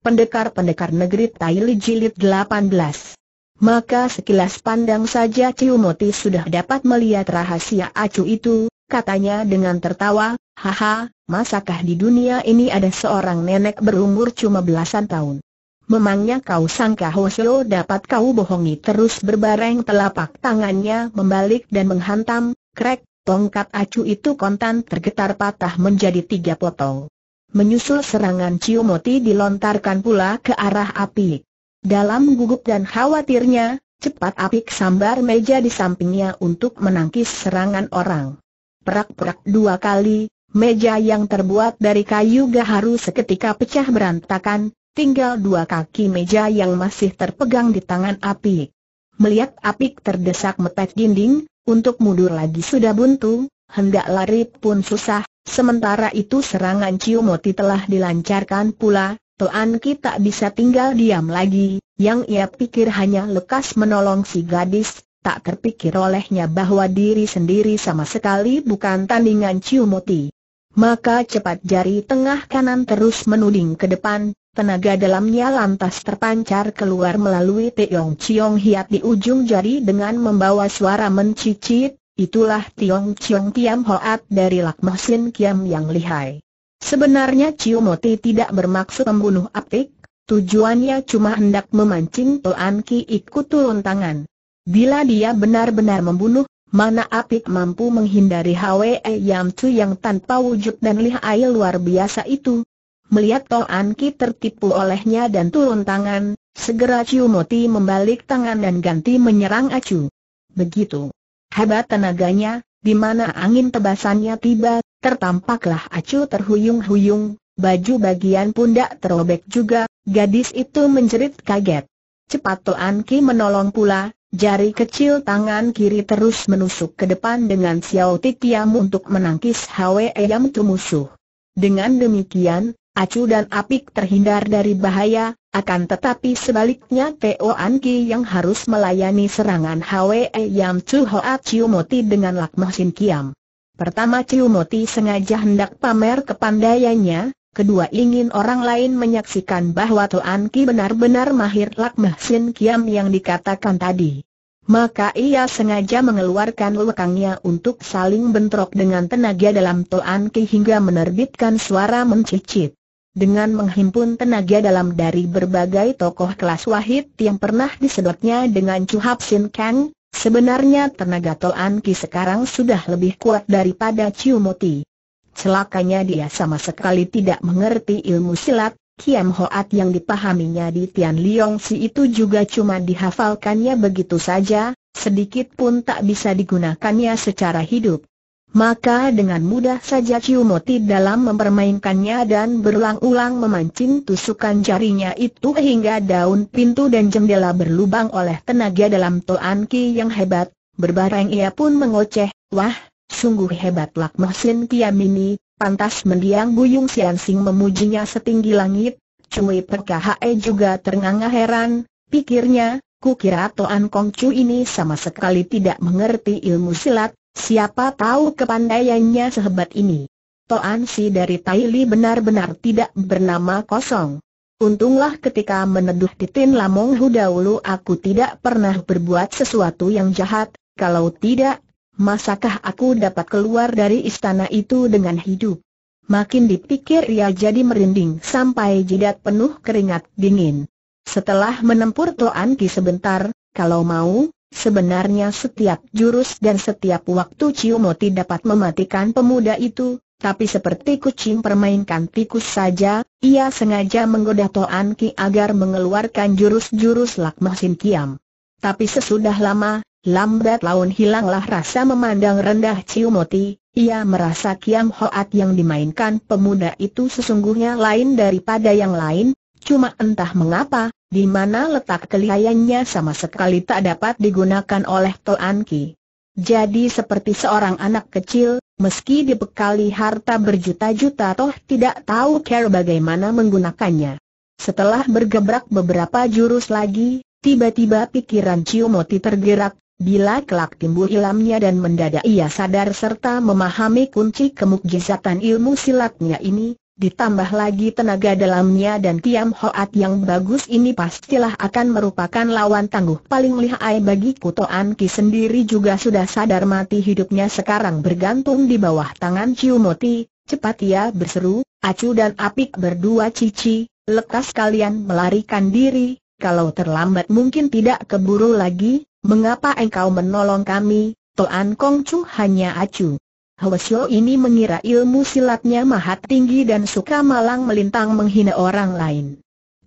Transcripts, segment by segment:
pendekar-pendekar negeri Taili Jilid 18. Maka sekilas pandang saja Ciumoti sudah dapat melihat rahasia acu itu, katanya dengan tertawa, haha, masakah di dunia ini ada seorang nenek berumur cuma belasan tahun? Memangnya kau sangka Hoseo dapat kau bohongi terus berbareng telapak tangannya membalik dan menghantam, krek, tongkat acu itu kontan tergetar patah menjadi tiga potong. Menyusul serangan Ciumoti dilontarkan pula ke arah api. Dalam gugup dan khawatirnya, cepat api sambar meja di sampingnya untuk menangkis serangan orang. Perak-perak dua kali, meja yang terbuat dari kayu gaharu seketika pecah berantakan, tinggal dua kaki meja yang masih terpegang di tangan api. Melihat api terdesak mepet dinding, untuk mundur lagi sudah buntu, hendak lari pun susah, Sementara itu serangan Ciumoti telah dilancarkan pula, Toan Ki tak bisa tinggal diam lagi, yang ia pikir hanya lekas menolong si gadis, tak terpikir olehnya bahwa diri sendiri sama sekali bukan tandingan Ciumoti. Maka cepat jari tengah kanan terus menuding ke depan, tenaga dalamnya lantas terpancar keluar melalui Teong Chiong Hiat di ujung jari dengan membawa suara mencicit, Itulah Tiong Chiong Tiam Hoat dari Lakmah Sin Kiam yang lihai. Sebenarnya Chiu Moti tidak bermaksud membunuh Apik, tujuannya cuma hendak memancing Toan Ki ikut turun tangan. Bila dia benar-benar membunuh, mana Apik mampu menghindari Hwe e Yam Chu yang tanpa wujud dan lihai luar biasa itu. Melihat Toan Ki tertipu olehnya dan turun tangan, segera Chiu Moti membalik tangan dan ganti menyerang Acu. Begitu. Hebat tenaganya, di mana angin tebasannya tiba, tertampaklah acu terhuyung-huyung, baju bagian pundak terobek juga, gadis itu menjerit kaget. Cepat Toan Ki menolong pula, jari kecil tangan kiri terus menusuk ke depan dengan Xiao Tiam untuk menangkis Hwe Yam tu musuh. Dengan demikian, acu dan apik terhindar dari bahaya, akan tetapi sebaliknya Teo Anki yang harus melayani serangan Hwe Yam Chu Hoa Chiu Moti dengan Lakmah Sin Kiam. Pertama Chiu Moti sengaja hendak pamer kepandaiannya, Kedua ingin orang lain menyaksikan bahwa Teo Anki benar-benar mahir Lakmah Sin Kiam yang dikatakan tadi. Maka ia sengaja mengeluarkan lekangnya untuk saling bentrok dengan tenaga dalam Toan Ki hingga menerbitkan suara mencicit dengan menghimpun tenaga dalam dari berbagai tokoh kelas wahid yang pernah disedotnya dengan Chuhap Sin Kang, sebenarnya tenaga Toan Ki sekarang sudah lebih kuat daripada Chiu Moti. Celakanya dia sama sekali tidak mengerti ilmu silat, Kiam Hoat yang dipahaminya di Tian Liong Si itu juga cuma dihafalkannya begitu saja, sedikit pun tak bisa digunakannya secara hidup maka dengan mudah saja Ciumoti dalam mempermainkannya dan berulang-ulang memancing tusukan jarinya itu hingga daun pintu dan jendela berlubang oleh tenaga dalam Toan Ki yang hebat, berbareng ia pun mengoceh, wah, sungguh hebat Lak Mohsin Kiamini, pantas mendiang Buyung Sian memujinya setinggi langit, Cui Perkahae juga ternganga heran, pikirnya, kukira Toan Kongcu ini sama sekali tidak mengerti ilmu silat, Siapa tahu kepandaiannya sehebat ini. Toan Si dari Tai Li benar-benar tidak bernama kosong. Untunglah ketika meneduh Titin Lamong Hu dahulu aku tidak pernah berbuat sesuatu yang jahat, kalau tidak, masakah aku dapat keluar dari istana itu dengan hidup? Makin dipikir ia jadi merinding sampai jidat penuh keringat dingin. Setelah menempur Toan Ki sebentar, kalau mau, Sebenarnya setiap jurus dan setiap waktu Ciumoti dapat mematikan pemuda itu, tapi seperti kucing permainkan tikus saja, ia sengaja menggoda Toan Ki agar mengeluarkan jurus-jurus Lakmah Sin Kiam. Tapi sesudah lama, lambat laun hilanglah rasa memandang rendah Ciumoti, ia merasa Kiam Hoat yang dimainkan pemuda itu sesungguhnya lain daripada yang lain, cuma entah mengapa, di mana letak kelihayannya sama sekali tak dapat digunakan oleh Toan Ki. Jadi seperti seorang anak kecil, meski dibekali harta berjuta-juta toh tidak tahu care bagaimana menggunakannya. Setelah bergebrak beberapa jurus lagi, tiba-tiba pikiran Ciumoti tergerak, bila kelak timbul hilamnya dan mendadak ia sadar serta memahami kunci kemukjizatan ilmu silatnya ini, Ditambah lagi tenaga dalamnya dan Tiam Hoat yang bagus ini pastilah akan merupakan lawan tangguh paling lihai bagi Kutoan Ki sendiri juga sudah sadar mati hidupnya sekarang bergantung di bawah tangan Ciu Moti. Cepat ia berseru, Acu dan Apik berdua cici, lekas kalian melarikan diri, kalau terlambat mungkin tidak keburu lagi, mengapa engkau menolong kami, Toan Kong Chu hanya Acu. Hwasyo ini mengira ilmu silatnya mahat tinggi dan suka malang melintang menghina orang lain.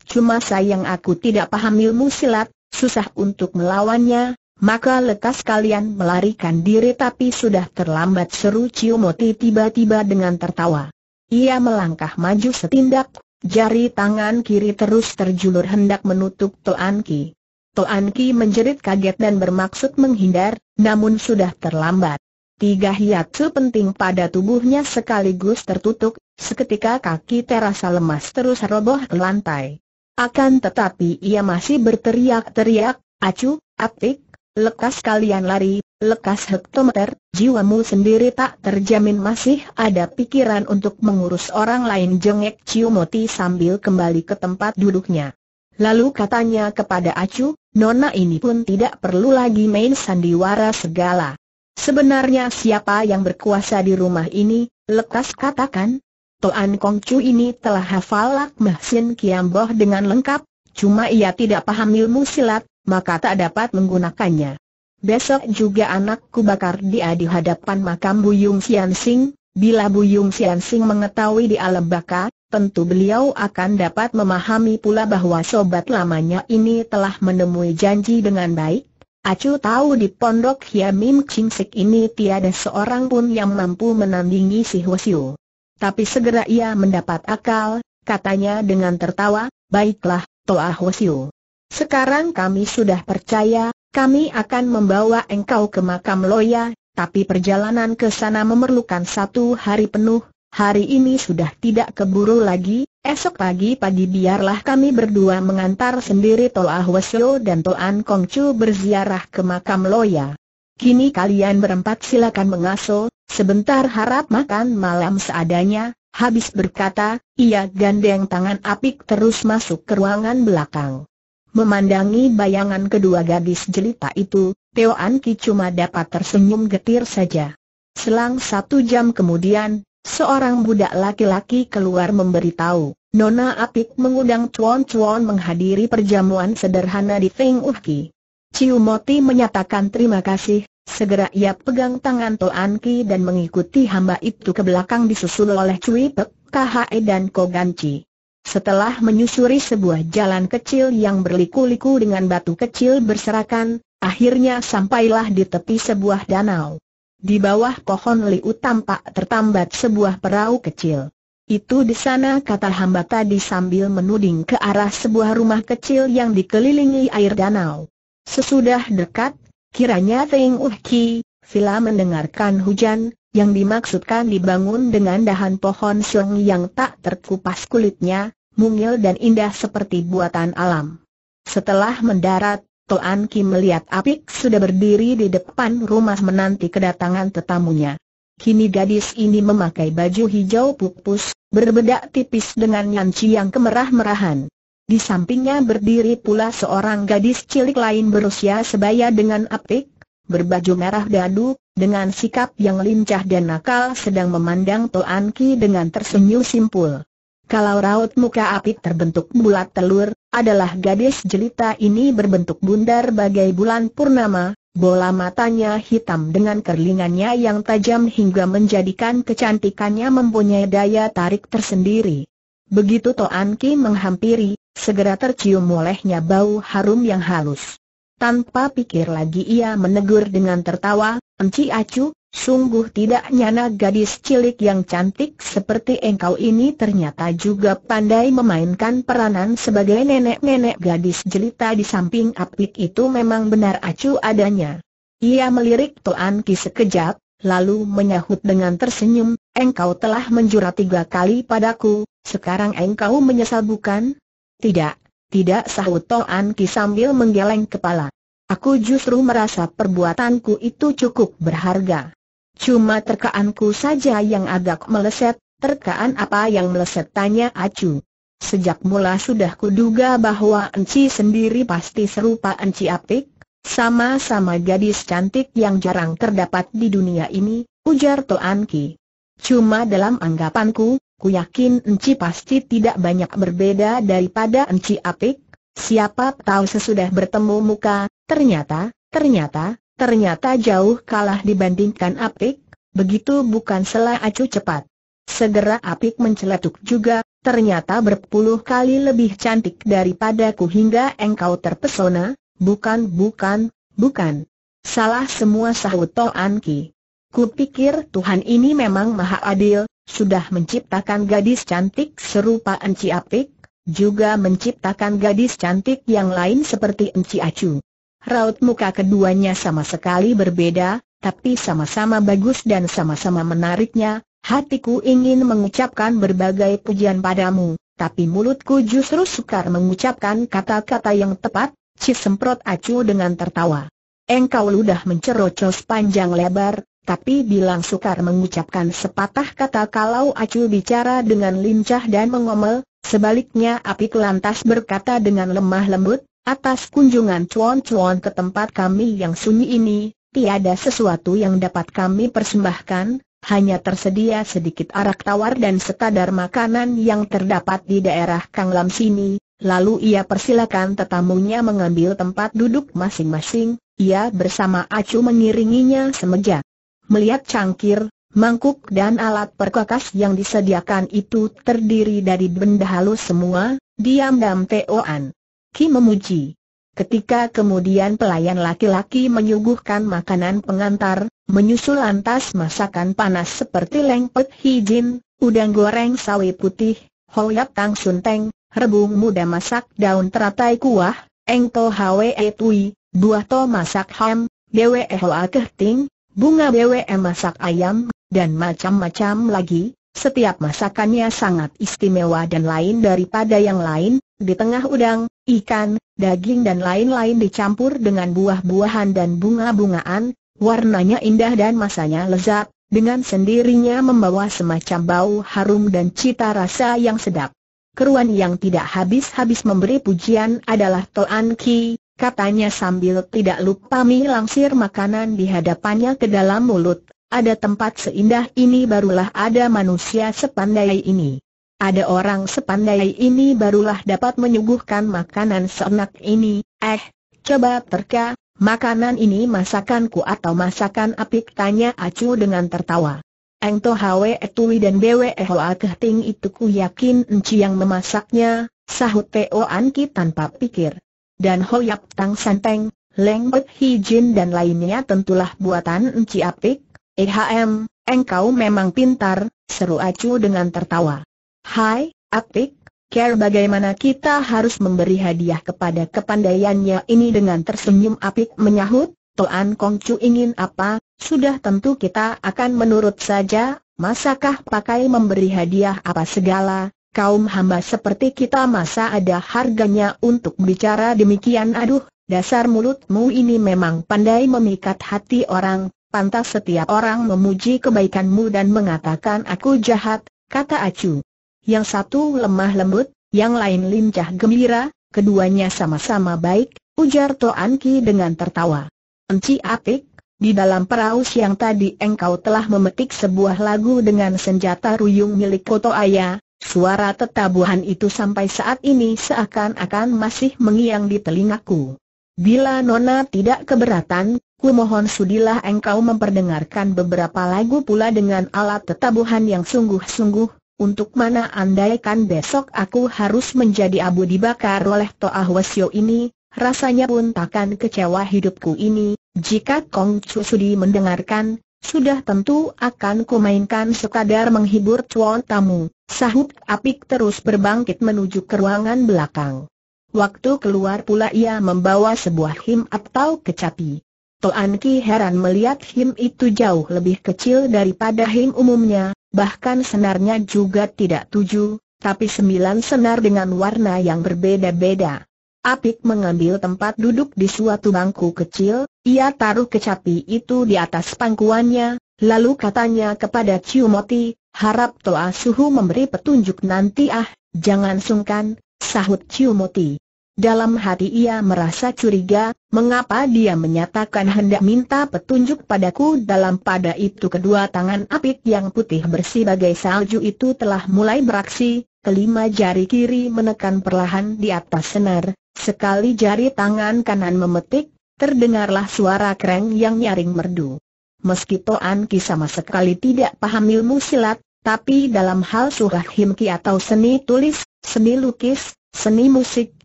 Cuma sayang aku tidak paham ilmu silat, susah untuk melawannya, maka lekas kalian melarikan diri tapi sudah terlambat seru Ciumoti tiba-tiba dengan tertawa. Ia melangkah maju setindak, jari tangan kiri terus terjulur hendak menutup Toan Ki. Toan Ki menjerit kaget dan bermaksud menghindar, namun sudah terlambat. Tiga hiat sepenting pada tubuhnya sekaligus tertutup, seketika kaki terasa lemas terus roboh ke lantai. Akan tetapi ia masih berteriak-teriak, acu, apik, lekas kalian lari, lekas hektometer, jiwamu sendiri tak terjamin masih ada pikiran untuk mengurus orang lain jengek Ciumoti sambil kembali ke tempat duduknya. Lalu katanya kepada Acu, Nona ini pun tidak perlu lagi main sandiwara segala. Sebenarnya siapa yang berkuasa di rumah ini, lekas katakan. Toan Kong Chu ini telah hafal Lak Mah Sin Kiamboh dengan lengkap, cuma ia tidak paham ilmu silat, maka tak dapat menggunakannya. Besok juga anakku bakar dia di hadapan makam Buyung Sian Sing, bila Buyung Sian Sing mengetahui di alam baka, tentu beliau akan dapat memahami pula bahwa sobat lamanya ini telah menemui janji dengan baik, Acu tahu di pondok Hiamim Chingsik ini tiada seorang pun yang mampu menandingi si Hwasyu. Tapi segera ia mendapat akal, katanya dengan tertawa, baiklah, Toa Hwasyu. Sekarang kami sudah percaya, kami akan membawa engkau ke makam Loya, tapi perjalanan ke sana memerlukan satu hari penuh, hari ini sudah tidak keburu lagi, esok pagi-pagi biarlah kami berdua mengantar sendiri Tol ah Hwasyo dan Kong Kongcu berziarah ke makam Loya. Kini kalian berempat silakan mengaso, sebentar harap makan malam seadanya, habis berkata, ia gandeng tangan apik terus masuk ke ruangan belakang. Memandangi bayangan kedua gadis jelita itu, Teo An Ki cuma dapat tersenyum getir saja. Selang satu jam kemudian, Seorang budak laki-laki keluar memberitahu, Nona Apik mengundang cuan-cuan menghadiri perjamuan sederhana di Feng Uhki. Ciu Moti menyatakan terima kasih, segera ia pegang tangan Toan Ki dan mengikuti hamba itu ke belakang disusul oleh Cui Pek, KHE dan Kogan Chi. Setelah menyusuri sebuah jalan kecil yang berliku-liku dengan batu kecil berserakan, akhirnya sampailah di tepi sebuah danau. Di bawah pohon liu tampak tertambat sebuah perahu kecil. Itu di sana kata hamba tadi sambil menuding ke arah sebuah rumah kecil yang dikelilingi air danau. Sesudah dekat, kiranya Teng Uh Ki, Vila mendengarkan hujan, yang dimaksudkan dibangun dengan dahan pohon siung yang tak terkupas kulitnya, mungil dan indah seperti buatan alam. Setelah mendarat, Toan Kim melihat Apik sudah berdiri di depan rumah menanti kedatangan tetamunya. Kini gadis ini memakai baju hijau pupus, berbeda tipis dengan nyanci yang kemerah-merahan. Di sampingnya berdiri pula seorang gadis cilik lain berusia sebaya dengan Apik, berbaju merah dadu, dengan sikap yang lincah dan nakal sedang memandang Toan Ki dengan tersenyum simpul. Kalau raut muka Apik terbentuk bulat telur, adalah gadis jelita ini berbentuk bundar bagai bulan purnama, bola matanya hitam dengan kerlingannya yang tajam hingga menjadikan kecantikannya mempunyai daya tarik tersendiri. Begitu Toan Ki menghampiri, segera tercium olehnya bau harum yang halus. Tanpa pikir lagi ia menegur dengan tertawa, Enci Acu, Sungguh tidak nyana gadis cilik yang cantik seperti engkau ini ternyata juga pandai memainkan peranan sebagai nenek-nenek gadis jelita di samping apik itu memang benar acu adanya. Ia melirik Toan Ki sekejap, lalu menyahut dengan tersenyum, engkau telah menjura tiga kali padaku, sekarang engkau menyesal bukan? Tidak, tidak sahut Toan Ki sambil menggeleng kepala. Aku justru merasa perbuatanku itu cukup berharga. Cuma terkaanku saja yang agak meleset, terkaan apa yang meleset tanya Acu. Sejak mula sudah kuduga bahwa Enci sendiri pasti serupa Enci Apik, sama-sama gadis cantik yang jarang terdapat di dunia ini, ujar Toan Ki. Cuma dalam anggapanku, ku yakin Enci pasti tidak banyak berbeda daripada Enci Apik. Siapa tahu sesudah bertemu muka, ternyata, ternyata, ternyata jauh kalah dibandingkan Apik, begitu bukan selah acu cepat. Segera Apik menceletuk juga, ternyata berpuluh kali lebih cantik daripada ku hingga engkau terpesona, bukan bukan, bukan. Salah semua sahut Anki. Ki. Kupikir Tuhan ini memang maha adil, sudah menciptakan gadis cantik serupa Enci Apik, juga menciptakan gadis cantik yang lain seperti Enci Acu. Raut muka keduanya sama sekali berbeda, tapi sama-sama bagus dan sama-sama menariknya, hatiku ingin mengucapkan berbagai pujian padamu, tapi mulutku justru sukar mengucapkan kata-kata yang tepat, Cis semprot acu dengan tertawa. Engkau ludah mencerocos panjang lebar, tapi bilang sukar mengucapkan sepatah kata kalau acu bicara dengan lincah dan mengomel, sebaliknya api kelantas berkata dengan lemah lembut, Atas kunjungan cuan-cuan ke tempat kami yang sunyi ini, tiada sesuatu yang dapat kami persembahkan, hanya tersedia sedikit arak tawar dan sekadar makanan yang terdapat di daerah Kanglam sini, lalu ia persilakan tetamunya mengambil tempat duduk masing-masing, ia bersama Acu mengiringinya semeja. Melihat cangkir, mangkuk dan alat perkakas yang disediakan itu terdiri dari benda halus semua, diam-diam Teoan. Ki memuji. Ketika kemudian pelayan laki-laki menyuguhkan makanan pengantar, menyusul lantas masakan panas seperti lengpet hijin, udang goreng sawi putih, hoyap tang sunteng, rebung muda masak daun teratai kuah, engto hwe e tui, buah to masak ham, bwe e hoa kehting, bunga bwe e masak ayam, dan macam-macam lagi, setiap masakannya sangat istimewa dan lain daripada yang lain, di tengah udang, ikan, daging dan lain-lain dicampur dengan buah-buahan dan bunga-bungaan, warnanya indah dan masanya lezat, dengan sendirinya membawa semacam bau harum dan cita rasa yang sedap. Keruan yang tidak habis-habis memberi pujian adalah Toan Ki, katanya sambil tidak lupa langsir makanan di hadapannya ke dalam mulut ada tempat seindah ini barulah ada manusia sepandai ini. Ada orang sepandai ini barulah dapat menyuguhkan makanan seenak ini. Eh, coba terka, makanan ini masakanku atau masakan apik tanya Acu dengan tertawa. Eng toh Hwe Etui dan Bwe Hoa Kehting itu ku yakin Enci yang memasaknya, sahut Teo Anki tanpa pikir. Dan Hoyap Tang Santeng, Leng Hijin dan lainnya tentulah buatan Enci apik, EHM, engkau memang pintar, seru Acu dengan tertawa. Hai, Apik, care bagaimana kita harus memberi hadiah kepada kepandaiannya ini dengan tersenyum Apik menyahut, Toan Kongcu ingin apa, sudah tentu kita akan menurut saja, masakah pakai memberi hadiah apa segala, kaum hamba seperti kita masa ada harganya untuk bicara demikian aduh, dasar mulutmu ini memang pandai memikat hati orang, pantas setiap orang memuji kebaikanmu dan mengatakan aku jahat, kata Acu. Yang satu lemah lembut, yang lain lincah gembira, keduanya sama-sama baik, ujar Toan Ki dengan tertawa. Enci Apik, di dalam perahu yang tadi engkau telah memetik sebuah lagu dengan senjata ruyung milik Koto Ayah, suara tetabuhan itu sampai saat ini seakan-akan masih mengiang di telingaku. Bila Nona tidak keberatan, mohon sudilah engkau memperdengarkan beberapa lagu pula dengan alat tetabuhan yang sungguh-sungguh, untuk mana andaikan besok aku harus menjadi abu dibakar oleh Toa Hwasyo ini, rasanya pun takkan kecewa hidupku ini, jika Kong Chu Sudi mendengarkan, sudah tentu akan kumainkan sekadar menghibur cuan tamu. Sahut apik terus berbangkit menuju ke ruangan belakang. Waktu keluar pula ia membawa sebuah him atau kecapi. Toan Ki heran melihat Him itu jauh lebih kecil daripada Him umumnya, bahkan senarnya juga tidak tujuh, tapi sembilan senar dengan warna yang berbeda-beda. Apik mengambil tempat duduk di suatu bangku kecil, ia taruh kecapi itu di atas pangkuannya, lalu katanya kepada Ciumoti, harap Toa Suhu memberi petunjuk nanti ah, jangan sungkan, sahut Ciumoti. Dalam hati ia merasa curiga, mengapa dia menyatakan hendak minta petunjuk padaku dalam pada itu kedua tangan apik yang putih bersih bagai salju itu telah mulai beraksi, kelima jari kiri menekan perlahan di atas senar, sekali jari tangan kanan memetik, terdengarlah suara kereng yang nyaring merdu. Meski Toan Ki sama sekali tidak paham ilmu silat, tapi dalam hal surah himki atau seni tulis, seni lukis, seni musik,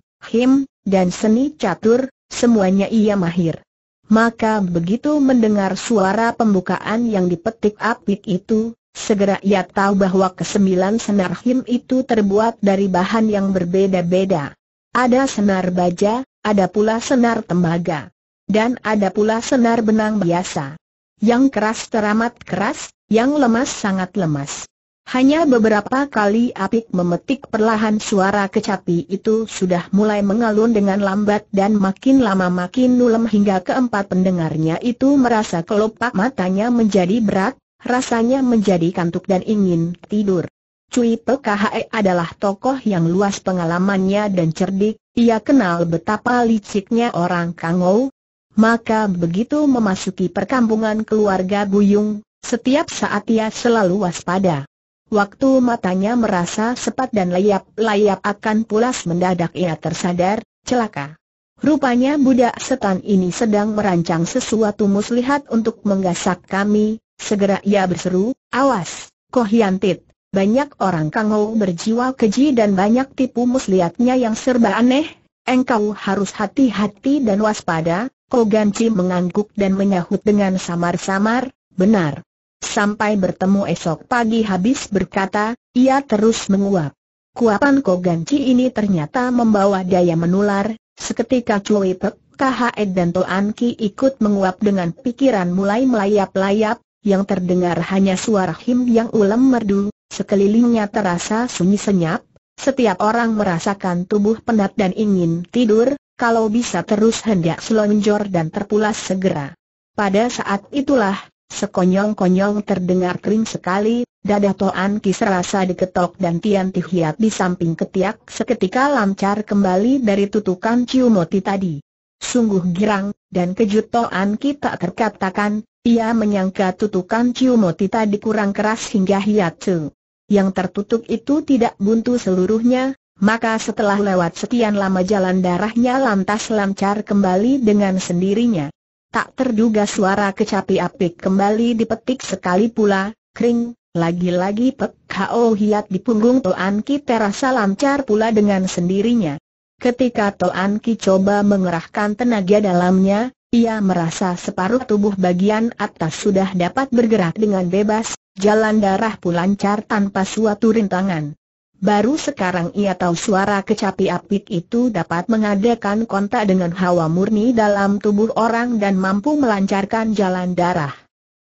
him, dan seni catur, semuanya ia mahir. Maka begitu mendengar suara pembukaan yang dipetik apik itu, segera ia tahu bahwa kesembilan senar him itu terbuat dari bahan yang berbeda-beda. Ada senar baja, ada pula senar tembaga, dan ada pula senar benang biasa. Yang keras teramat keras, yang lemas sangat lemas. Hanya beberapa kali apik memetik perlahan suara kecapi itu sudah mulai mengalun dengan lambat dan makin lama makin nulem hingga keempat pendengarnya itu merasa kelopak matanya menjadi berat, rasanya menjadi kantuk dan ingin tidur. Cui PKHE adalah tokoh yang luas pengalamannya dan cerdik, ia kenal betapa liciknya orang Kangou. Maka begitu memasuki perkampungan keluarga Buyung, setiap saat ia selalu waspada. Waktu matanya merasa sepat dan layap-layap akan pulas mendadak ia tersadar, celaka. Rupanya budak setan ini sedang merancang sesuatu muslihat untuk menggasak kami, segera ia berseru, awas, kohiantit, banyak orang kangau berjiwa keji dan banyak tipu muslihatnya yang serba aneh, engkau harus hati-hati dan waspada, Koganci mengangguk dan menyahut dengan samar-samar, benar, Sampai bertemu esok pagi habis berkata, ia terus menguap. Kuapan Koganci ini ternyata membawa daya menular, seketika Cui Pek, KHE dan Toan Ki ikut menguap dengan pikiran mulai melayap-layap, yang terdengar hanya suara him yang ulem merdu, sekelilingnya terasa sunyi senyap, setiap orang merasakan tubuh penat dan ingin tidur, kalau bisa terus hendak selonjor dan terpulas segera. Pada saat itulah, Sekonyong-konyong terdengar kering sekali, dada Toan Ki serasa diketok dan Tian Ti di samping ketiak seketika lancar kembali dari tutukan Ciu Moti tadi. Sungguh girang, dan kejut Toan Ki tak terkatakan, ia menyangka tutukan Ciu Moti tadi kurang keras hingga hiatsu. Yang tertutup itu tidak buntu seluruhnya, maka setelah lewat sekian lama jalan darahnya lantas lancar kembali dengan sendirinya. Tak terduga suara kecapi apik kembali dipetik sekali pula, kring, lagi-lagi Pek Hao Hiat di punggung Toan Ki terasa lancar pula dengan sendirinya. Ketika Toan Ki coba mengerahkan tenaga dalamnya, ia merasa separuh tubuh bagian atas sudah dapat bergerak dengan bebas, jalan darah pun lancar tanpa suatu rintangan. Baru sekarang ia tahu suara kecapi apik itu dapat mengadakan kontak dengan hawa murni dalam tubuh orang dan mampu melancarkan jalan darah.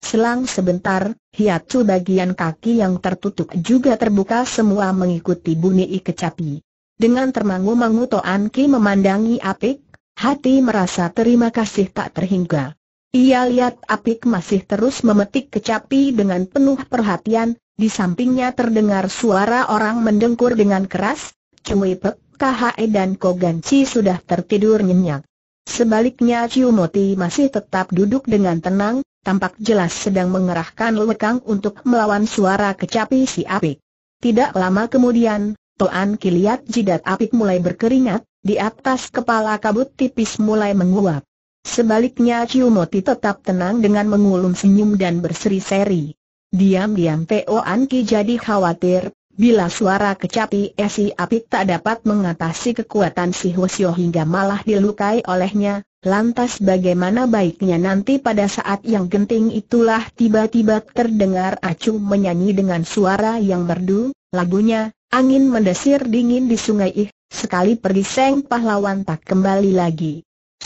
Selang sebentar, hiatu bagian kaki yang tertutup juga terbuka semua mengikuti bunyi kecapi. Dengan termangu-mangu Toan Ki memandangi apik, hati merasa terima kasih tak terhingga. Ia lihat apik masih terus memetik kecapi dengan penuh perhatian, di sampingnya terdengar suara orang mendengkur dengan keras, Cui Pek, KHE dan Kogan Chi sudah tertidur nyenyak. Sebaliknya Ciumoti masih tetap duduk dengan tenang, tampak jelas sedang mengerahkan lekang untuk melawan suara kecapi si apik. Tidak lama kemudian, Toan Kiliat jidat apik mulai berkeringat, di atas kepala kabut tipis mulai menguap. Sebaliknya Ciumoti tetap tenang dengan mengulum senyum dan berseri-seri. Diam-diam Po Anki jadi khawatir, bila suara kecapi Esi Apik tak dapat mengatasi kekuatan si Hosio hingga malah dilukai olehnya, lantas bagaimana baiknya nanti pada saat yang genting itulah tiba-tiba terdengar Acu menyanyi dengan suara yang merdu, lagunya, angin mendesir dingin di sungai Ih, sekali pergi seng pahlawan tak kembali lagi.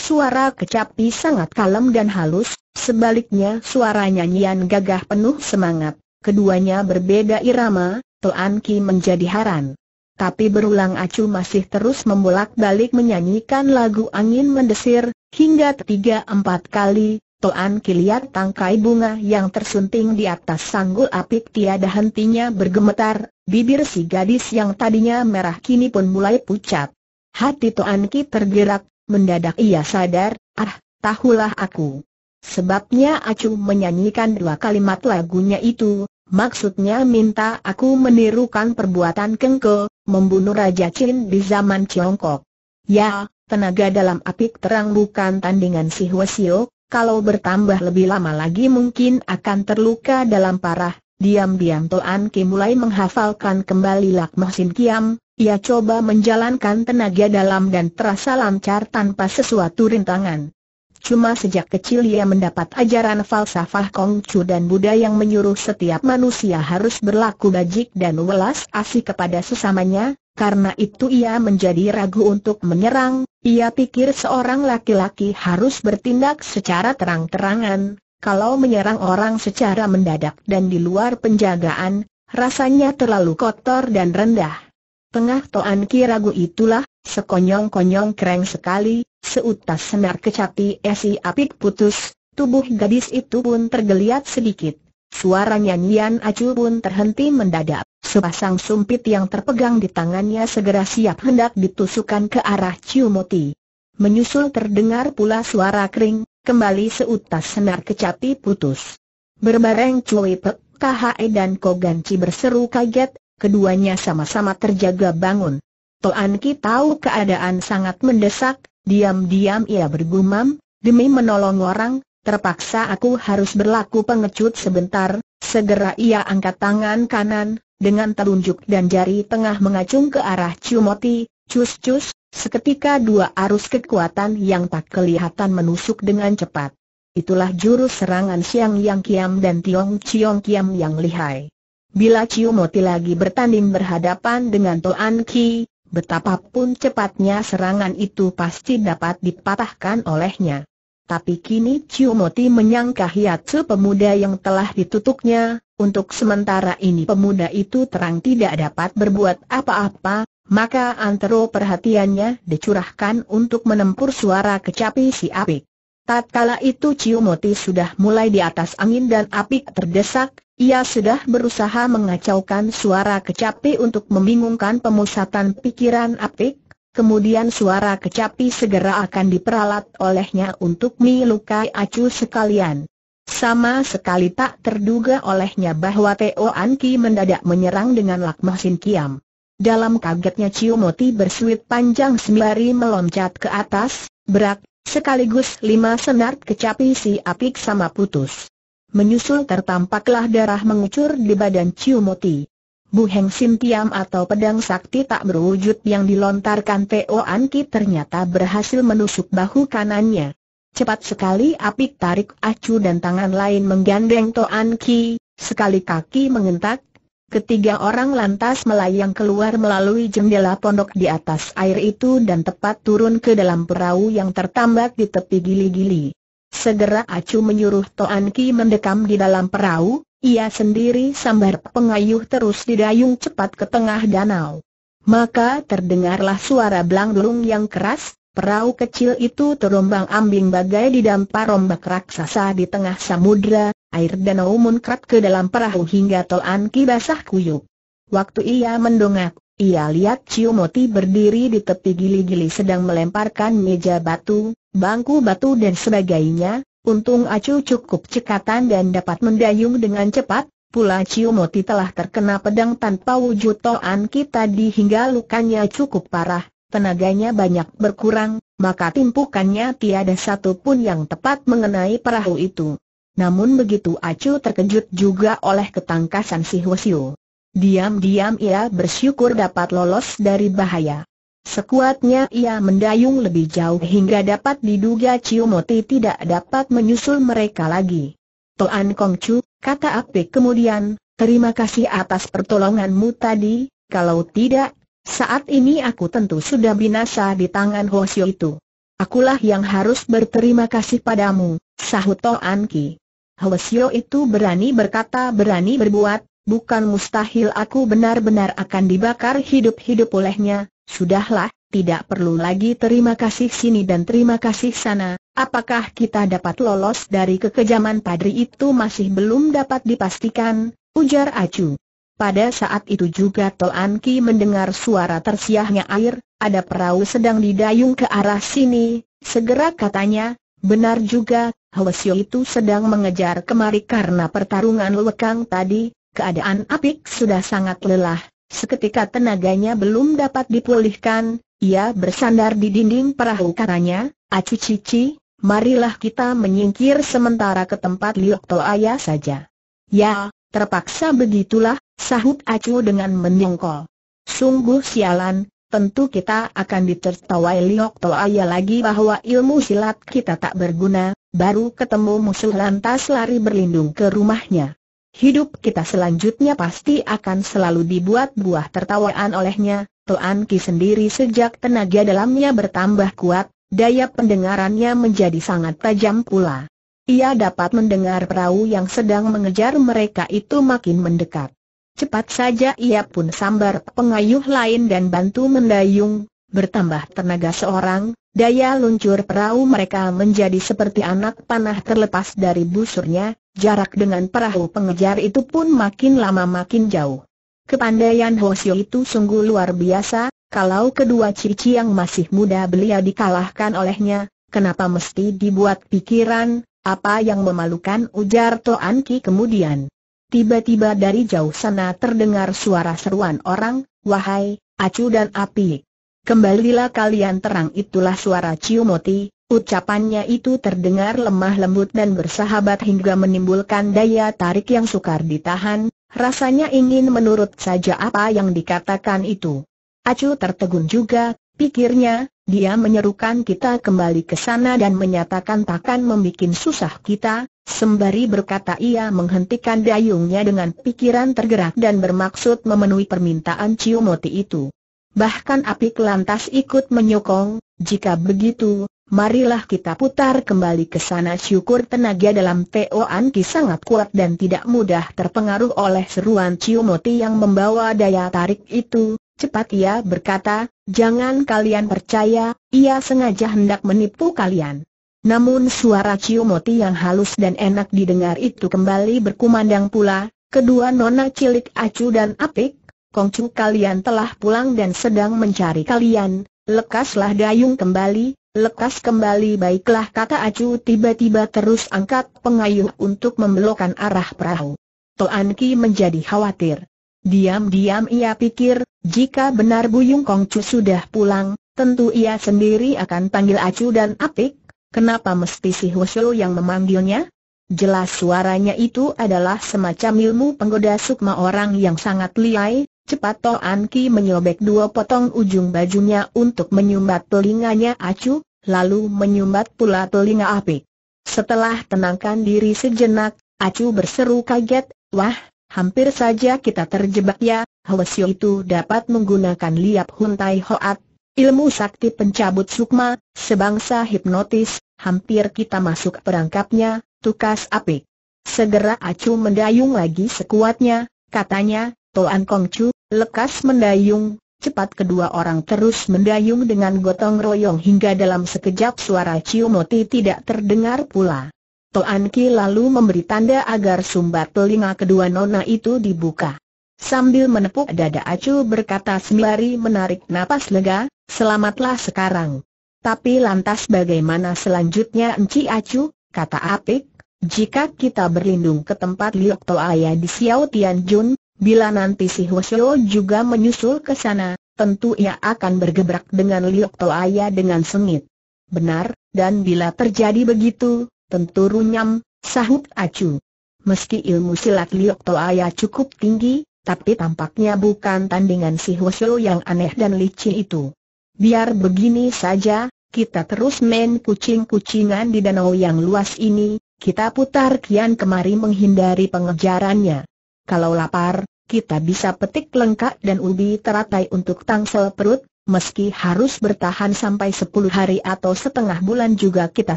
Suara kecapi sangat kalem dan halus, sebaliknya suara nyanyian gagah penuh semangat. Keduanya berbeda irama, Toan Ki menjadi haran. Tapi berulang acu masih terus membolak-balik menyanyikan lagu angin mendesir, hingga tiga empat kali, Toan Ki lihat tangkai bunga yang tersunting di atas sanggul apik tiada hentinya bergemetar, bibir si gadis yang tadinya merah kini pun mulai pucat. Hati Toan Ki tergerak, Mendadak ia sadar, ah, tahulah aku. Sebabnya Acu menyanyikan dua kalimat lagunya itu, maksudnya minta aku menirukan perbuatan Kengko, membunuh Raja Chin di zaman Tiongkok. Ya, tenaga dalam apik terang bukan tandingan si Huasio, kalau bertambah lebih lama lagi mungkin akan terluka dalam parah. Diam-diam Toan Ki mulai menghafalkan kembali Lakmah Sin Kiam, ia coba menjalankan tenaga dalam dan terasa lancar tanpa sesuatu rintangan. Cuma sejak kecil ia mendapat ajaran falsafah Kongcu dan Buddha yang menyuruh setiap manusia harus berlaku bajik dan welas asih kepada sesamanya, karena itu ia menjadi ragu untuk menyerang, ia pikir seorang laki-laki harus bertindak secara terang-terangan, kalau menyerang orang secara mendadak dan di luar penjagaan, rasanya terlalu kotor dan rendah. Tengah Toan Ki ragu itulah, sekonyong-konyong kereng sekali, seutas senar kecapi esi apik putus, tubuh gadis itu pun tergeliat sedikit. Suara nyanyian acu pun terhenti mendadak. Sepasang sumpit yang terpegang di tangannya segera siap hendak ditusukkan ke arah Ciumoti. Menyusul terdengar pula suara kering, kembali seutas senar kecapi putus. Berbareng Cui Pek, KHE dan Koganci berseru kaget, keduanya sama-sama terjaga bangun. Toan Ki tahu keadaan sangat mendesak, diam-diam ia bergumam, demi menolong orang, terpaksa aku harus berlaku pengecut sebentar, segera ia angkat tangan kanan, dengan telunjuk dan jari tengah mengacung ke arah Ciumoti. cus-cus, seketika dua arus kekuatan yang tak kelihatan menusuk dengan cepat. Itulah jurus serangan Siang Yang Kiam dan Tiong Chiong Kiam yang lihai. Bila Chiu Moti lagi bertanding berhadapan dengan Toan Ki, betapapun cepatnya serangan itu pasti dapat dipatahkan olehnya. Tapi kini Chiu Moti menyangka hiatsu pemuda yang telah ditutupnya. untuk sementara ini pemuda itu terang tidak dapat berbuat apa-apa, maka antero perhatiannya dicurahkan untuk menempur suara kecapi si apik. Tatkala itu Chiu Moti sudah mulai di atas angin dan apik terdesak, ia sudah berusaha mengacaukan suara kecapi untuk membingungkan pemusatan pikiran apik, kemudian suara kecapi segera akan diperalat olehnya untuk melukai acu sekalian. Sama sekali tak terduga olehnya bahwa Teo Anki mendadak menyerang dengan Lakmah Sin Kiam. Dalam kagetnya Ciu Moti bersuit panjang sembari meloncat ke atas, berak, sekaligus lima senar kecapi si apik sama putus. Menyusul tertampaklah darah mengucur di badan Ciumoti. Moti. Bu Heng Sintiam atau pedang sakti tak berwujud yang dilontarkan Po An Ki ternyata berhasil menusuk bahu kanannya. Cepat sekali apik tarik acu dan tangan lain menggandeng Toan Ki, sekali kaki mengentak, ketiga orang lantas melayang keluar melalui jendela pondok di atas air itu dan tepat turun ke dalam perahu yang tertambat di tepi gili-gili. Segera Acu menyuruh Toan Ki mendekam di dalam perahu, ia sendiri sambar pengayuh terus didayung cepat ke tengah danau. Maka terdengarlah suara belang blangdung yang keras, perahu kecil itu terombang ambing bagai didampar rombak raksasa di tengah samudra, air danau munkrat ke dalam perahu hingga Toan Ki basah kuyup. Waktu ia mendongak, ia lihat Ciumoti berdiri di tepi gili-gili sedang melemparkan meja batu, bangku batu dan sebagainya, untung Acu cukup cekatan dan dapat mendayung dengan cepat, pula Ciumoti telah terkena pedang tanpa wujud toan kita di hingga lukanya cukup parah, tenaganya banyak berkurang, maka timpukannya tiada satu pun yang tepat mengenai perahu itu. Namun begitu Acu terkejut juga oleh ketangkasan si Hwasyu. Diam-diam ia bersyukur dapat lolos dari bahaya. Sekuatnya ia mendayung lebih jauh hingga dapat diduga Ciumoti tidak dapat menyusul mereka lagi. Toan Kongcu, kata Apik kemudian, terima kasih atas pertolonganmu tadi, kalau tidak, saat ini aku tentu sudah binasa di tangan Hoshio itu. Akulah yang harus berterima kasih padamu, sahut Toan Ki. Hosio itu berani berkata berani berbuat, bukan mustahil aku benar-benar akan dibakar hidup-hidup olehnya, sudahlah, tidak perlu lagi terima kasih sini dan terima kasih sana, apakah kita dapat lolos dari kekejaman padri itu masih belum dapat dipastikan, ujar Acu. Pada saat itu juga Toan Anki mendengar suara tersiahnya air, ada perahu sedang didayung ke arah sini, segera katanya, benar juga, Hwasyo itu sedang mengejar kemari karena pertarungan lekang tadi, Keadaan Apik sudah sangat lelah, seketika tenaganya belum dapat dipulihkan, ia bersandar di dinding perahu katanya, Acu Cici, marilah kita menyingkir sementara ke tempat Liok Toaya saja. Ya, terpaksa begitulah, sahut Acu dengan menyongkol. Sungguh sialan, tentu kita akan ditertawai Liok Toaya lagi bahwa ilmu silat kita tak berguna, baru ketemu musuh lantas lari berlindung ke rumahnya. Hidup kita selanjutnya pasti akan selalu dibuat buah tertawaan olehnya, Tuan Ki sendiri sejak tenaga dalamnya bertambah kuat, daya pendengarannya menjadi sangat tajam pula. Ia dapat mendengar perahu yang sedang mengejar mereka itu makin mendekat. Cepat saja ia pun sambar pengayuh lain dan bantu mendayung, bertambah tenaga seorang, Daya luncur perahu mereka menjadi seperti anak panah terlepas dari busurnya, jarak dengan perahu pengejar itu pun makin lama makin jauh. Kepandaian Hoshio itu sungguh luar biasa, kalau kedua cici yang masih muda belia dikalahkan olehnya, kenapa mesti dibuat pikiran, apa yang memalukan ujar Toan Ki kemudian. Tiba-tiba dari jauh sana terdengar suara seruan orang, wahai, acu dan api. Kembalilah kalian terang itulah suara Ciumoti, ucapannya itu terdengar lemah lembut dan bersahabat hingga menimbulkan daya tarik yang sukar ditahan, rasanya ingin menurut saja apa yang dikatakan itu. Acu tertegun juga, pikirnya, dia menyerukan kita kembali ke sana dan menyatakan takkan membuat susah kita, sembari berkata ia menghentikan dayungnya dengan pikiran tergerak dan bermaksud memenuhi permintaan Ciumoti itu bahkan Api kelantas ikut menyokong, jika begitu, marilah kita putar kembali ke sana syukur tenaga dalam Toan Ki sangat kuat dan tidak mudah terpengaruh oleh seruan Ciumoti yang membawa daya tarik itu, cepat ia berkata, jangan kalian percaya, ia sengaja hendak menipu kalian. Namun suara Ciumoti yang halus dan enak didengar itu kembali berkumandang pula, kedua nona cilik Acu dan Apik, Kongcu kalian telah pulang dan sedang mencari kalian, lekaslah dayung kembali, lekas kembali baiklah kata Acu tiba-tiba terus angkat pengayuh untuk membelokkan arah perahu. Toan Ki menjadi khawatir. Diam-diam ia pikir, jika benar Buyung Kongcu sudah pulang, tentu ia sendiri akan panggil Acu dan Apik, kenapa mesti si Husyu yang memanggilnya? Jelas suaranya itu adalah semacam ilmu penggoda sukma orang yang sangat liai, Cepat Toan Ki menyobek dua potong ujung bajunya untuk menyumbat telinganya acu, lalu menyumbat pula telinga apik. Setelah tenangkan diri sejenak, Acu berseru kaget, wah, hampir saja kita terjebak ya, Hwasyo itu dapat menggunakan liap huntai hoat, ilmu sakti pencabut sukma, sebangsa hipnotis, hampir kita masuk perangkapnya, tukas apik. Segera Acu mendayung lagi sekuatnya, katanya, Toan Kongcu, Lekas mendayung, cepat kedua orang terus mendayung dengan gotong royong hingga dalam sekejap suara Ciumoti tidak terdengar pula. Toan Ki lalu memberi tanda agar sumbat telinga kedua nona itu dibuka. Sambil menepuk dada Acu berkata sembari menarik napas lega, selamatlah sekarang. Tapi lantas bagaimana selanjutnya Enci Acu, kata Apik, jika kita berlindung ke tempat Liok Toaya di Xiao Jun. Bila nanti si Hwasyo juga menyusul ke sana, tentu ia akan bergebrak dengan Liok Toaya dengan sengit. Benar, dan bila terjadi begitu, tentu runyam, sahut acu. Meski ilmu silat Liok Toaya cukup tinggi, tapi tampaknya bukan tandingan si Hwasyo yang aneh dan licin itu. Biar begini saja, kita terus main kucing-kucingan di danau yang luas ini, kita putar kian kemari menghindari pengejarannya kalau lapar, kita bisa petik lengkap dan ubi teratai untuk tangsel perut, meski harus bertahan sampai 10 hari atau setengah bulan juga kita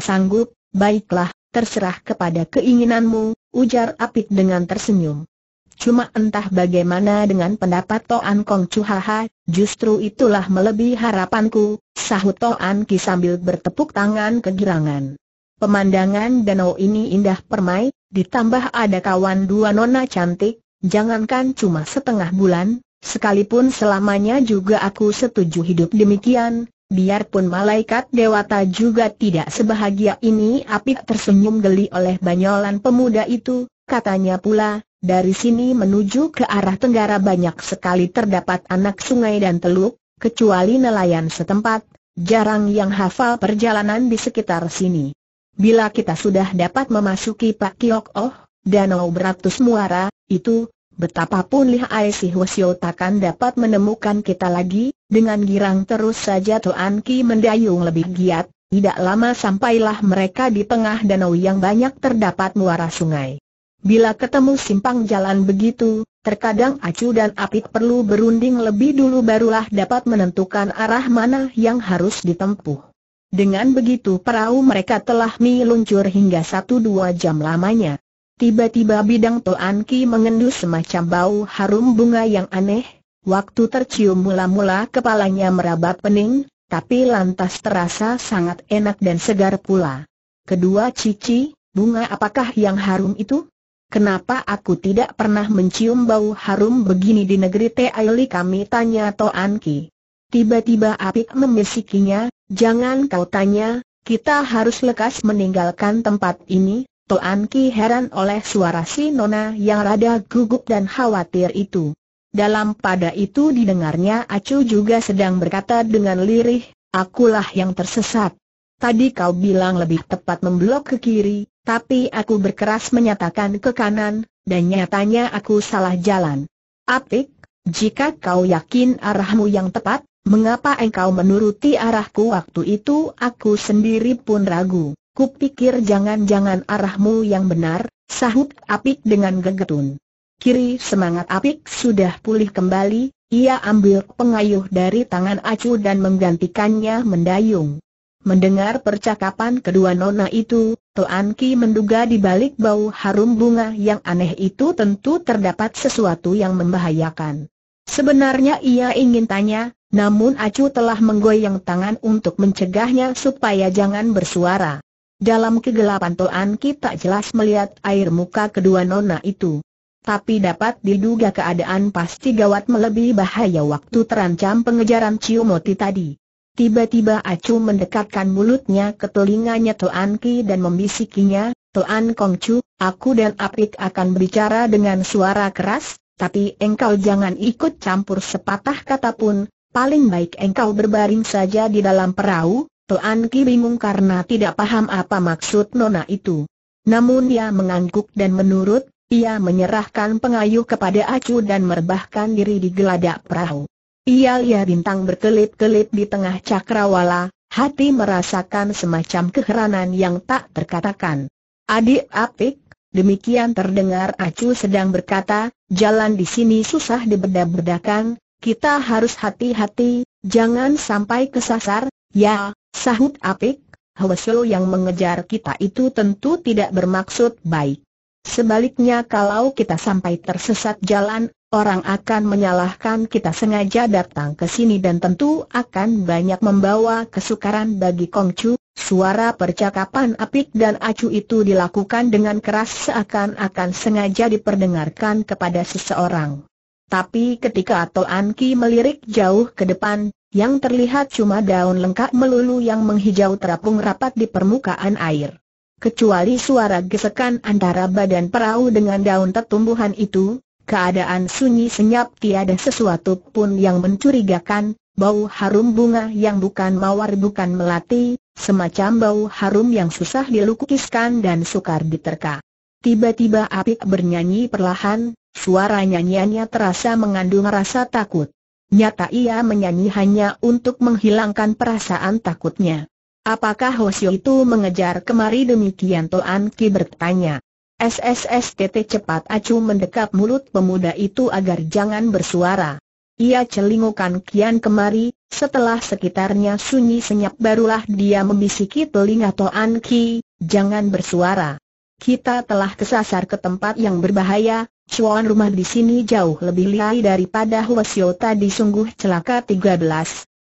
sanggup, baiklah, terserah kepada keinginanmu, ujar Apik dengan tersenyum. Cuma entah bagaimana dengan pendapat Toan Kong Chuhaha, justru itulah melebihi harapanku, sahut Toan Ki sambil bertepuk tangan kegirangan. Pemandangan danau ini indah permai, ditambah ada kawan dua nona cantik, Jangankan cuma setengah bulan, sekalipun selamanya juga aku setuju hidup demikian, biarpun malaikat dewata juga tidak sebahagia ini Apik tersenyum geli oleh banyolan pemuda itu, katanya pula, dari sini menuju ke arah tenggara banyak sekali terdapat anak sungai dan teluk, kecuali nelayan setempat, jarang yang hafal perjalanan di sekitar sini. Bila kita sudah dapat memasuki Pak Kiok Oh, Danau beratus muara, itu, betapapun lihai si Hwasyo takkan dapat menemukan kita lagi, dengan girang terus saja Tuan Ki mendayung lebih giat, tidak lama sampailah mereka di tengah danau yang banyak terdapat muara sungai. Bila ketemu simpang jalan begitu, terkadang Acu dan Apit perlu berunding lebih dulu barulah dapat menentukan arah mana yang harus ditempuh. Dengan begitu perahu mereka telah meluncur hingga satu dua jam lamanya. Tiba-tiba bidang Toan Ki mengendus semacam bau harum bunga yang aneh, waktu tercium mula-mula kepalanya meraba pening, tapi lantas terasa sangat enak dan segar pula. Kedua cici, bunga apakah yang harum itu? Kenapa aku tidak pernah mencium bau harum begini di negeri Teaili kami tanya Toan Ki. Tiba-tiba Apik memisikinya, jangan kau tanya, kita harus lekas meninggalkan tempat ini, Toan Ki heran oleh suara si Nona yang rada gugup dan khawatir itu. Dalam pada itu didengarnya Acu juga sedang berkata dengan lirih, akulah yang tersesat. Tadi kau bilang lebih tepat memblok ke kiri, tapi aku berkeras menyatakan ke kanan, dan nyatanya aku salah jalan. Apik, jika kau yakin arahmu yang tepat, mengapa engkau menuruti arahku waktu itu aku sendiri pun ragu. Kupikir jangan-jangan arahmu yang benar, sahut apik dengan gegetun. Kiri semangat apik sudah pulih kembali, ia ambil pengayuh dari tangan acu dan menggantikannya mendayung. Mendengar percakapan kedua nona itu, Tuan Ki menduga di balik bau harum bunga yang aneh itu tentu terdapat sesuatu yang membahayakan. Sebenarnya ia ingin tanya, namun Acu telah menggoyang tangan untuk mencegahnya supaya jangan bersuara. Dalam kegelapan Toan Ki tak jelas melihat air muka kedua nona itu. Tapi dapat diduga keadaan pasti gawat melebihi bahaya waktu terancam pengejaran Ciumoti tadi. Tiba-tiba Acu mendekatkan mulutnya ke telinganya Toan Ki dan membisikinya, Toan Chu, aku dan Apik akan berbicara dengan suara keras, tapi engkau jangan ikut campur sepatah kata pun, paling baik engkau berbaring saja di dalam perahu, Tuan Ki bingung karena tidak paham apa maksud nona itu. Namun ia mengangguk dan menurut, ia menyerahkan pengayuh kepada Acu dan merebahkan diri di geladak perahu. Ia lihat bintang berkelip-kelip di tengah cakrawala, hati merasakan semacam keheranan yang tak terkatakan. Adik apik, demikian terdengar Acu sedang berkata, jalan di sini susah dibedah bedakan kita harus hati-hati, jangan sampai kesasar, Ya, sahut Apik, Hwesul yang mengejar kita itu tentu tidak bermaksud baik. Sebaliknya kalau kita sampai tersesat jalan, orang akan menyalahkan kita sengaja datang ke sini dan tentu akan banyak membawa kesukaran bagi Kongcu. Suara percakapan Apik dan Acu itu dilakukan dengan keras seakan-akan sengaja diperdengarkan kepada seseorang. Tapi ketika Toan Ki melirik jauh ke depan, yang terlihat cuma daun lengkap melulu yang menghijau terapung rapat di permukaan air. Kecuali suara gesekan antara badan perahu dengan daun tertumbuhan itu, keadaan sunyi senyap tiada sesuatu pun yang mencurigakan, bau harum bunga yang bukan mawar bukan melati, semacam bau harum yang susah dilukiskan dan sukar diterka. Tiba-tiba Apik bernyanyi perlahan, suara nyanyiannya terasa mengandung rasa takut. Nyata ia menyanyi hanya untuk menghilangkan perasaan takutnya. Apakah Hosio itu mengejar kemari demikian Toan Ki bertanya. SSSTT cepat acu mendekap mulut pemuda itu agar jangan bersuara. Ia celingukan kian kemari, setelah sekitarnya sunyi senyap barulah dia membisiki telinga Toan Ki, jangan bersuara. Kita telah kesasar ke tempat yang berbahaya, Cuan rumah di sini jauh lebih liai daripada Huasio tadi sungguh celaka 13.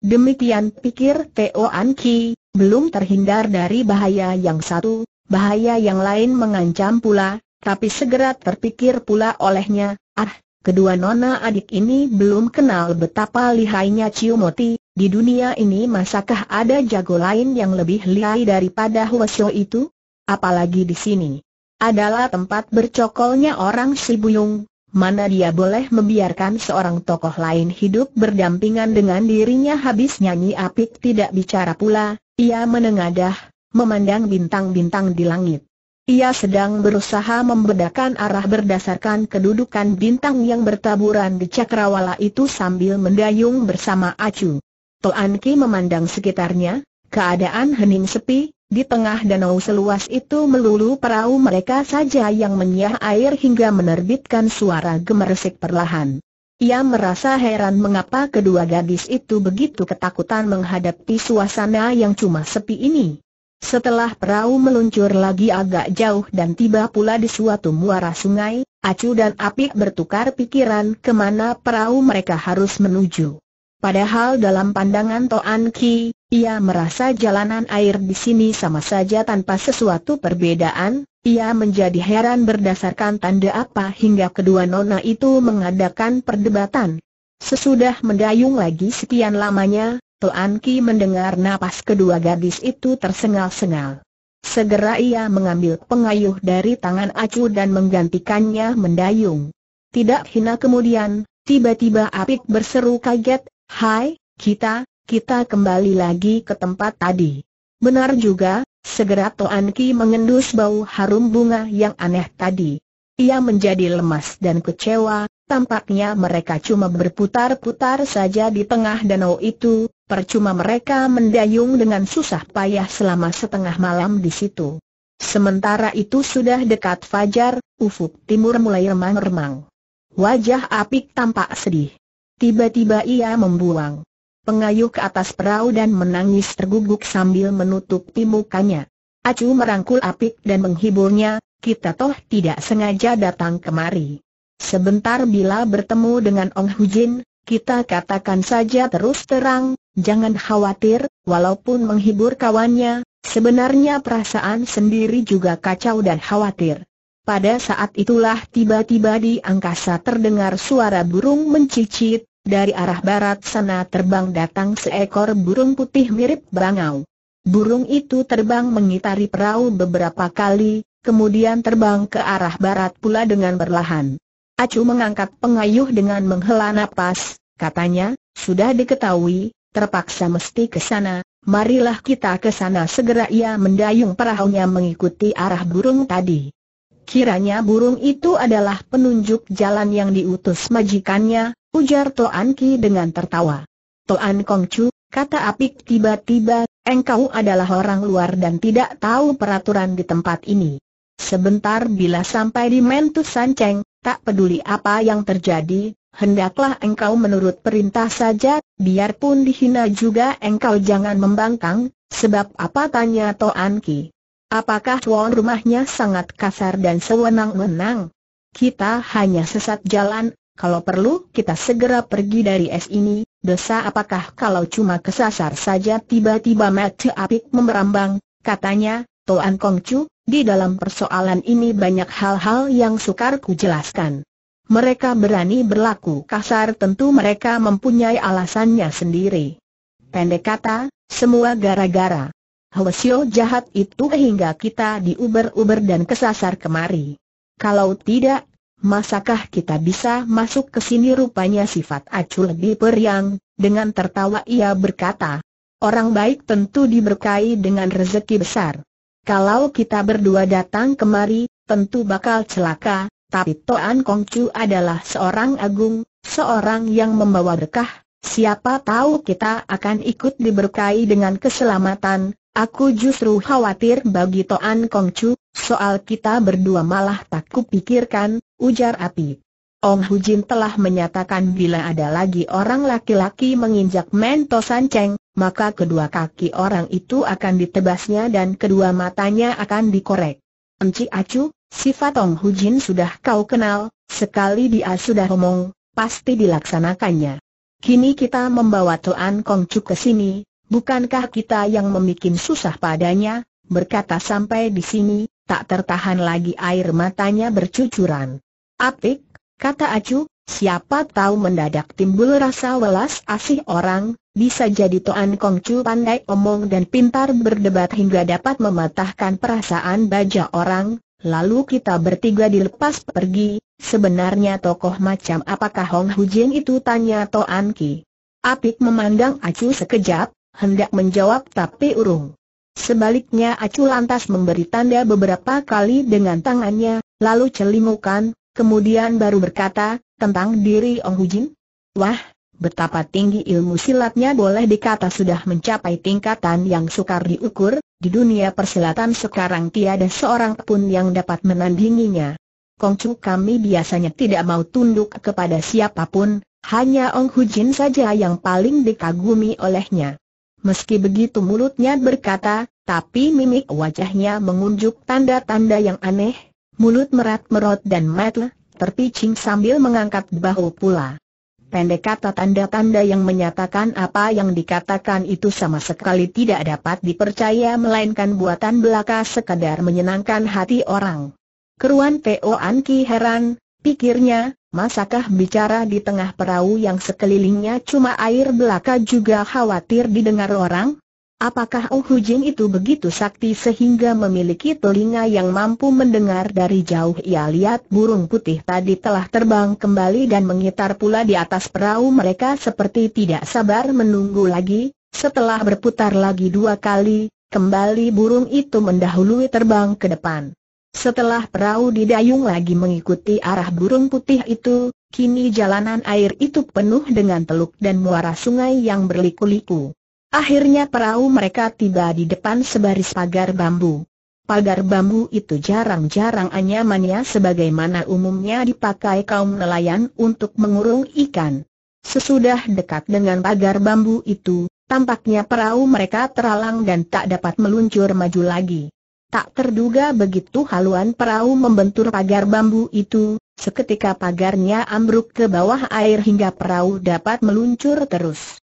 Demikian pikir Teo An Ki, belum terhindar dari bahaya yang satu, bahaya yang lain mengancam pula, tapi segera terpikir pula olehnya, ah, kedua nona adik ini belum kenal betapa lihainya Ciumoti, di dunia ini masakah ada jago lain yang lebih lihai daripada Huasio itu? Apalagi di sini adalah tempat bercokolnya orang Sibuyung, mana dia boleh membiarkan seorang tokoh lain hidup berdampingan dengan dirinya habis nyanyi apik tidak bicara pula, ia menengadah, memandang bintang-bintang di langit. Ia sedang berusaha membedakan arah berdasarkan kedudukan bintang yang bertaburan di cakrawala itu sambil mendayung bersama acu. Toan Ki memandang sekitarnya, keadaan hening sepi, di tengah danau seluas itu melulu perahu mereka saja yang menyah air hingga menerbitkan suara gemeresik perlahan. Ia merasa heran mengapa kedua gadis itu begitu ketakutan menghadapi suasana yang cuma sepi ini. Setelah perahu meluncur lagi agak jauh dan tiba pula di suatu muara sungai, Acu dan Apik bertukar pikiran kemana perahu mereka harus menuju. Padahal dalam pandangan Toan Ki, ia merasa jalanan air di sini sama saja tanpa sesuatu perbedaan, ia menjadi heran berdasarkan tanda apa hingga kedua nona itu mengadakan perdebatan. Sesudah mendayung lagi sekian lamanya, Toan Ki mendengar napas kedua gadis itu tersengal-sengal. Segera ia mengambil pengayuh dari tangan Acu dan menggantikannya mendayung. Tidak hina kemudian, tiba-tiba Apik berseru kaget, Hai, kita, kita kembali lagi ke tempat tadi. Benar juga, segera Toan Ki mengendus bau harum bunga yang aneh tadi. Ia menjadi lemas dan kecewa, tampaknya mereka cuma berputar-putar saja di tengah danau itu, percuma mereka mendayung dengan susah payah selama setengah malam di situ. Sementara itu sudah dekat fajar, ufuk timur mulai remang-remang. Wajah Apik tampak sedih. Tiba-tiba ia membuang pengayuh ke atas perahu dan menangis terguguk sambil menutupi mukanya. Acu merangkul Apik dan menghiburnya, kita toh tidak sengaja datang kemari. Sebentar bila bertemu dengan Ong Hujin, kita katakan saja terus terang, jangan khawatir, walaupun menghibur kawannya, sebenarnya perasaan sendiri juga kacau dan khawatir. Pada saat itulah tiba-tiba di angkasa terdengar suara burung mencicit, dari arah barat sana terbang datang seekor burung putih mirip bangau. Burung itu terbang mengitari perahu beberapa kali, kemudian terbang ke arah barat pula dengan berlahan. Acu mengangkat pengayuh dengan menghela napas, katanya, sudah diketahui, terpaksa mesti ke sana, marilah kita ke sana segera ia mendayung perahunya mengikuti arah burung tadi. Kiranya burung itu adalah penunjuk jalan yang diutus majikannya, Ujar Toan Ki dengan tertawa. Toan Kongcu, kata Apik tiba-tiba, engkau adalah orang luar dan tidak tahu peraturan di tempat ini. Sebentar bila sampai di Mentu San Sanceng, tak peduli apa yang terjadi, hendaklah engkau menurut perintah saja, biarpun dihina juga engkau jangan membangkang, sebab apa tanya Toan Ki. Apakah tuan rumahnya sangat kasar dan sewenang-wenang? Kita hanya sesat jalan, kalau perlu kita segera pergi dari es ini, dosa apakah kalau cuma kesasar saja tiba-tiba mati apik memerambang? katanya, Toan Kongcu, di dalam persoalan ini banyak hal-hal yang sukar ku jelaskan. Mereka berani berlaku kasar tentu mereka mempunyai alasannya sendiri. Pendek kata, semua gara-gara. Hwasyo jahat itu hingga kita diuber-uber dan kesasar kemari. Kalau tidak Masakah kita bisa masuk ke sini rupanya sifat acu lebih periang, dengan tertawa ia berkata. Orang baik tentu diberkahi dengan rezeki besar. Kalau kita berdua datang kemari, tentu bakal celaka, tapi Toan Kongcu adalah seorang agung, seorang yang membawa berkah, siapa tahu kita akan ikut diberkahi dengan keselamatan, Aku justru khawatir bagi Toan Kongcu, soal kita berdua malah tak kupikirkan, ujar api. Ong Hu Jin telah menyatakan bila ada lagi orang laki-laki menginjak mentosan Cheng, maka kedua kaki orang itu akan ditebasnya dan kedua matanya akan dikorek. Enci Acu, sifat Ong Hu Jin sudah kau kenal, sekali dia sudah ngomong, pasti dilaksanakannya. Kini kita membawa Tuan Kong Chu ke sini, bukankah kita yang memikin susah padanya? Berkata sampai di sini, tak tertahan lagi air matanya bercucuran. Apik, kata Acu, siapa tahu mendadak timbul rasa welas asih orang, bisa jadi Toan Kongcu pandai omong dan pintar berdebat hingga dapat mematahkan perasaan baja orang, lalu kita bertiga dilepas pergi, sebenarnya tokoh macam apakah Hong Hu Jin itu tanya Toan Ki. Apik memandang Acu sekejap, hendak menjawab tapi urung. Sebaliknya Acu lantas memberi tanda beberapa kali dengan tangannya, lalu celingukan kemudian baru berkata, tentang diri Ong Hu Jin. Wah, betapa tinggi ilmu silatnya boleh dikata sudah mencapai tingkatan yang sukar diukur, di dunia persilatan sekarang tiada seorang pun yang dapat menandinginya. Kongcu kami biasanya tidak mau tunduk kepada siapapun, hanya Ong Hu Jin saja yang paling dikagumi olehnya. Meski begitu mulutnya berkata, tapi mimik wajahnya mengunjuk tanda-tanda yang aneh, mulut merat-merot dan metle, terpicing sambil mengangkat bahu pula. Pendek kata tanda-tanda yang menyatakan apa yang dikatakan itu sama sekali tidak dapat dipercaya melainkan buatan belaka sekadar menyenangkan hati orang. Keruan Po Anki heran, pikirnya, masakah bicara di tengah perahu yang sekelilingnya cuma air belaka juga khawatir didengar orang? Apakah Oh itu begitu sakti sehingga memiliki telinga yang mampu mendengar dari jauh ia lihat burung putih tadi telah terbang kembali dan mengitar pula di atas perahu mereka seperti tidak sabar menunggu lagi, setelah berputar lagi dua kali, kembali burung itu mendahului terbang ke depan. Setelah perahu didayung lagi mengikuti arah burung putih itu, kini jalanan air itu penuh dengan teluk dan muara sungai yang berliku-liku. Akhirnya perahu mereka tiba di depan sebaris pagar bambu. Pagar bambu itu jarang-jarang anyamannya sebagaimana umumnya dipakai kaum nelayan untuk mengurung ikan. Sesudah dekat dengan pagar bambu itu, tampaknya perahu mereka teralang dan tak dapat meluncur maju lagi. Tak terduga begitu haluan perahu membentur pagar bambu itu, seketika pagarnya ambruk ke bawah air hingga perahu dapat meluncur terus.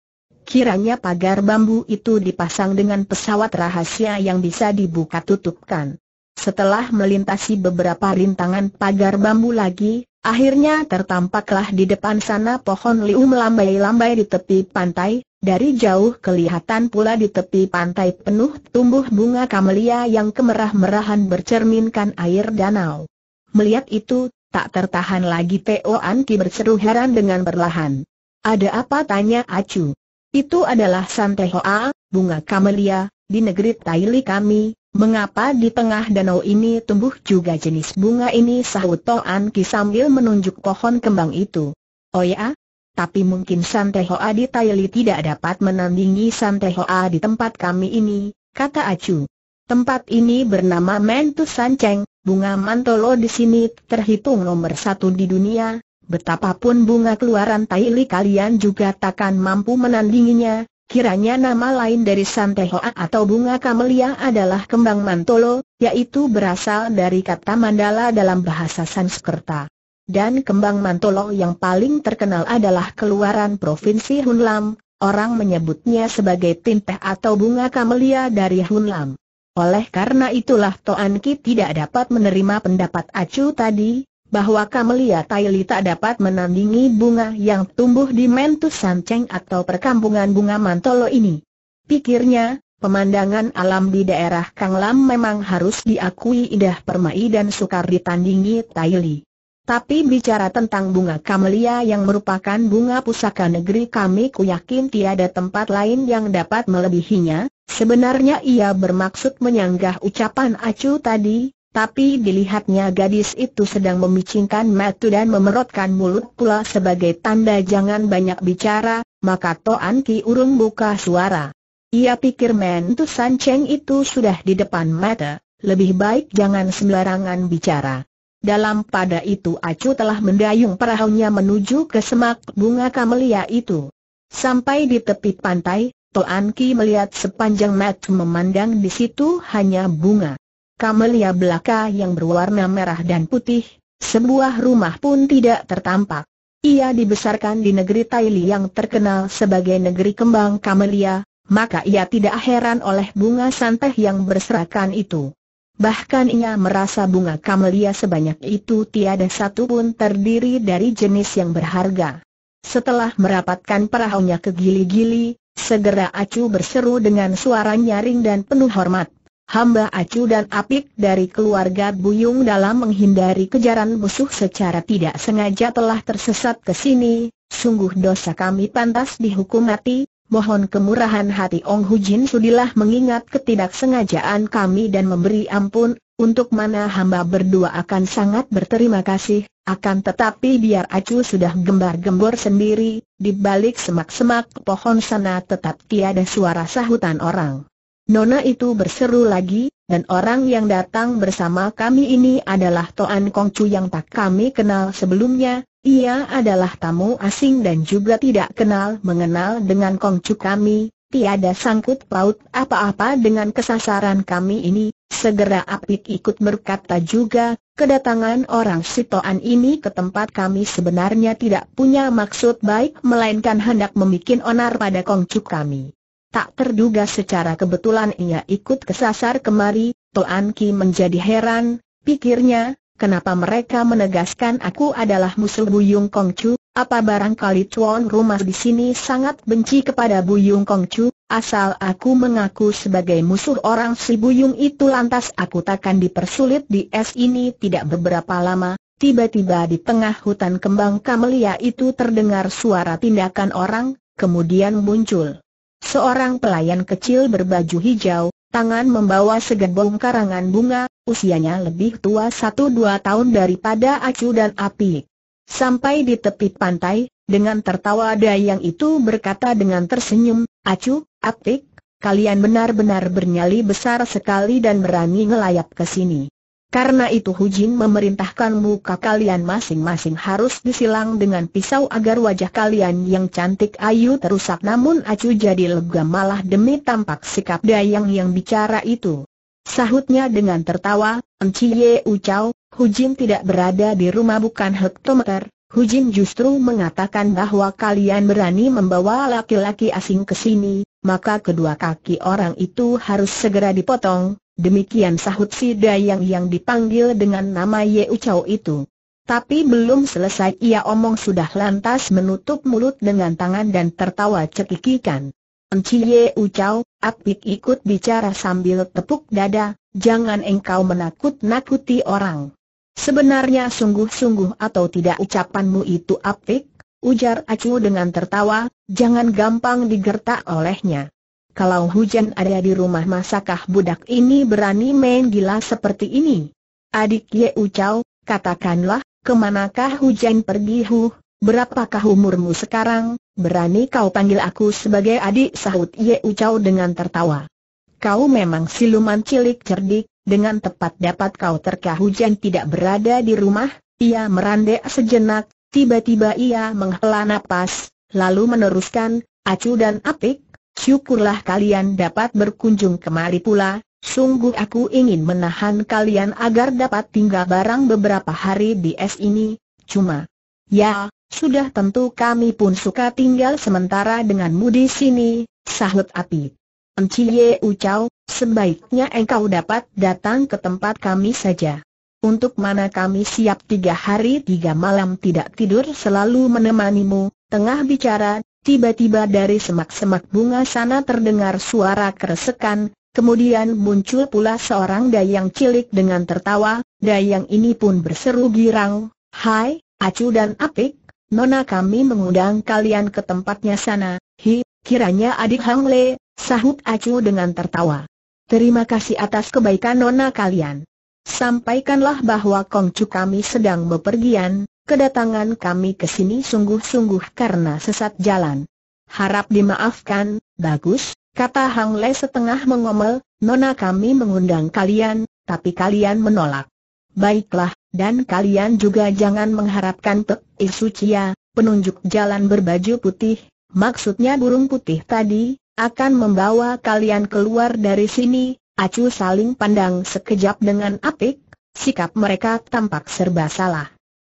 Kiranya pagar bambu itu dipasang dengan pesawat rahasia yang bisa dibuka tutupkan. Setelah melintasi beberapa rintangan pagar bambu lagi, akhirnya tertampaklah di depan sana pohon liu melambai-lambai di tepi pantai, dari jauh kelihatan pula di tepi pantai penuh tumbuh bunga kamelia yang kemerah-merahan bercerminkan air danau. Melihat itu, tak tertahan lagi Teo Anki berseru heran dengan perlahan. Ada apa tanya Acu? Itu adalah Hoa, bunga kamelia, di negeri Taili kami, mengapa di tengah danau ini tumbuh juga jenis bunga ini sahut Toan Ki sambil menunjuk pohon kembang itu. Oh ya? Tapi mungkin Hoa di Taili tidak dapat menandingi Hoa di tempat kami ini, kata Acu. Tempat ini bernama Mentu Sanceng, bunga mantolo di sini terhitung nomor satu di dunia, betapapun bunga keluaran Taili kalian juga takkan mampu menandinginya, kiranya nama lain dari Santehoa atau bunga kamelia adalah kembang mantolo, yaitu berasal dari kata mandala dalam bahasa Sanskerta. Dan kembang mantolo yang paling terkenal adalah keluaran Provinsi Hunlam, orang menyebutnya sebagai tinteh atau bunga kamelia dari Hunlam. Oleh karena itulah Toan Ki tidak dapat menerima pendapat Acu tadi, bahwa Kamelia Taili tak dapat menandingi bunga yang tumbuh di Mentus Sanceng atau perkampungan bunga Mantolo ini. Pikirnya, pemandangan alam di daerah Kanglam memang harus diakui indah permai dan sukar ditandingi Taili. Tapi bicara tentang bunga kamelia yang merupakan bunga pusaka negeri kami ku yakin tiada tempat lain yang dapat melebihinya, sebenarnya ia bermaksud menyanggah ucapan acu tadi, tapi dilihatnya gadis itu sedang memicingkan mata dan memerotkan mulut pula sebagai tanda jangan banyak bicara, maka Toan Ki urung buka suara. Ia pikir Mentu San Cheng itu sudah di depan mata, lebih baik jangan sembarangan bicara. Dalam pada itu Acu telah mendayung perahunya menuju ke semak bunga kamelia itu. Sampai di tepi pantai, Toan Ki melihat sepanjang mata memandang di situ hanya bunga kamelia belaka yang berwarna merah dan putih, sebuah rumah pun tidak tertampak. Ia dibesarkan di negeri Taili yang terkenal sebagai negeri kembang kamelia, maka ia tidak heran oleh bunga santeh yang berserakan itu. Bahkan ia merasa bunga kamelia sebanyak itu tiada satu pun terdiri dari jenis yang berharga. Setelah merapatkan perahunya ke gili-gili, segera Acu berseru dengan suara nyaring dan penuh hormat hamba acu dan apik dari keluarga Buyung dalam menghindari kejaran musuh secara tidak sengaja telah tersesat ke sini, sungguh dosa kami pantas dihukum mati, mohon kemurahan hati Ong Hujin sudilah mengingat ketidaksengajaan kami dan memberi ampun, untuk mana hamba berdua akan sangat berterima kasih, akan tetapi biar Acu sudah gembar-gembor sendiri, di balik semak-semak pohon sana tetap tiada suara sahutan orang. Nona itu berseru lagi, dan orang yang datang bersama kami ini adalah Toan Kongcu yang tak kami kenal sebelumnya, ia adalah tamu asing dan juga tidak kenal mengenal dengan Kongcu kami, tiada sangkut paut apa-apa dengan kesasaran kami ini, segera Apik ikut berkata juga, kedatangan orang Sitoan ini ke tempat kami sebenarnya tidak punya maksud baik melainkan hendak membuat onar pada kongcu kami. Tak terduga secara kebetulan ia ikut kesasar kemari, Toan Ki menjadi heran, pikirnya, kenapa mereka menegaskan aku adalah musuh Buyung Kongcu, apa barangkali tuan rumah di sini sangat benci kepada Buyung Kongcu, asal aku mengaku sebagai musuh orang si Buyung itu lantas aku takkan dipersulit di es ini tidak beberapa lama, tiba-tiba di tengah hutan kembang Kamelia itu terdengar suara tindakan orang, kemudian muncul Seorang pelayan kecil berbaju hijau, tangan membawa segembong karangan bunga, usianya lebih tua satu dua tahun daripada Acu dan Api. Sampai di tepi pantai, dengan tertawa dayang itu berkata dengan tersenyum, Acu, Apik, kalian benar-benar bernyali besar sekali dan berani ngelayap ke sini. Karena itu Hujin memerintahkan muka kalian masing-masing harus disilang dengan pisau agar wajah kalian yang cantik ayu terusak namun acu jadi lega malah demi tampak sikap dayang yang bicara itu. Sahutnya dengan tertawa, Enci Ye Ucau, Jin tidak berada di rumah bukan hektometer, Hu Jin justru mengatakan bahwa kalian berani membawa laki-laki asing ke sini, maka kedua kaki orang itu harus segera dipotong, Demikian sahut si Dayang yang dipanggil dengan nama Ye Uchau itu. Tapi belum selesai ia omong sudah lantas menutup mulut dengan tangan dan tertawa cekikikan. Enci Ye Ucau, Apik ikut bicara sambil tepuk dada, jangan engkau menakut-nakuti orang. Sebenarnya sungguh-sungguh atau tidak ucapanmu itu apik, ujar Acu dengan tertawa, jangan gampang digertak olehnya. Kalau hujan ada di rumah masakah budak ini berani main gila seperti ini? Adik Ye Ucau, katakanlah, kemanakah hujan pergi huh? Berapakah umurmu sekarang, berani kau panggil aku sebagai adik sahut Ye Ucau dengan tertawa. Kau memang siluman cilik cerdik, dengan tepat dapat kau terka hujan tidak berada di rumah, ia merandek sejenak, tiba-tiba ia menghela napas, lalu meneruskan, acu dan apik, Syukurlah kalian dapat berkunjung kemari pula, sungguh aku ingin menahan kalian agar dapat tinggal barang beberapa hari di es ini, cuma... Ya, sudah tentu kami pun suka tinggal sementara denganmu di sini, sahut api. Enciye Ucau, sebaiknya engkau dapat datang ke tempat kami saja. Untuk mana kami siap tiga hari tiga malam tidak tidur selalu menemanimu, tengah bicara, Tiba-tiba dari semak-semak bunga sana terdengar suara keresekan, kemudian muncul pula seorang dayang cilik dengan tertawa, dayang ini pun berseru girang, Hai, Acu dan Apik, Nona kami mengundang kalian ke tempatnya sana, hi, kiranya adik Hang Le, sahut Acu dengan tertawa. Terima kasih atas kebaikan Nona kalian. Sampaikanlah bahwa Kongcu kami sedang bepergian, kedatangan kami ke sini sungguh-sungguh karena sesat jalan. Harap dimaafkan, bagus, kata Hang Le setengah mengomel, nona kami mengundang kalian, tapi kalian menolak. Baiklah, dan kalian juga jangan mengharapkan Pek Isucia, ya, penunjuk jalan berbaju putih, maksudnya burung putih tadi, akan membawa kalian keluar dari sini, acu saling pandang sekejap dengan apik, sikap mereka tampak serba salah.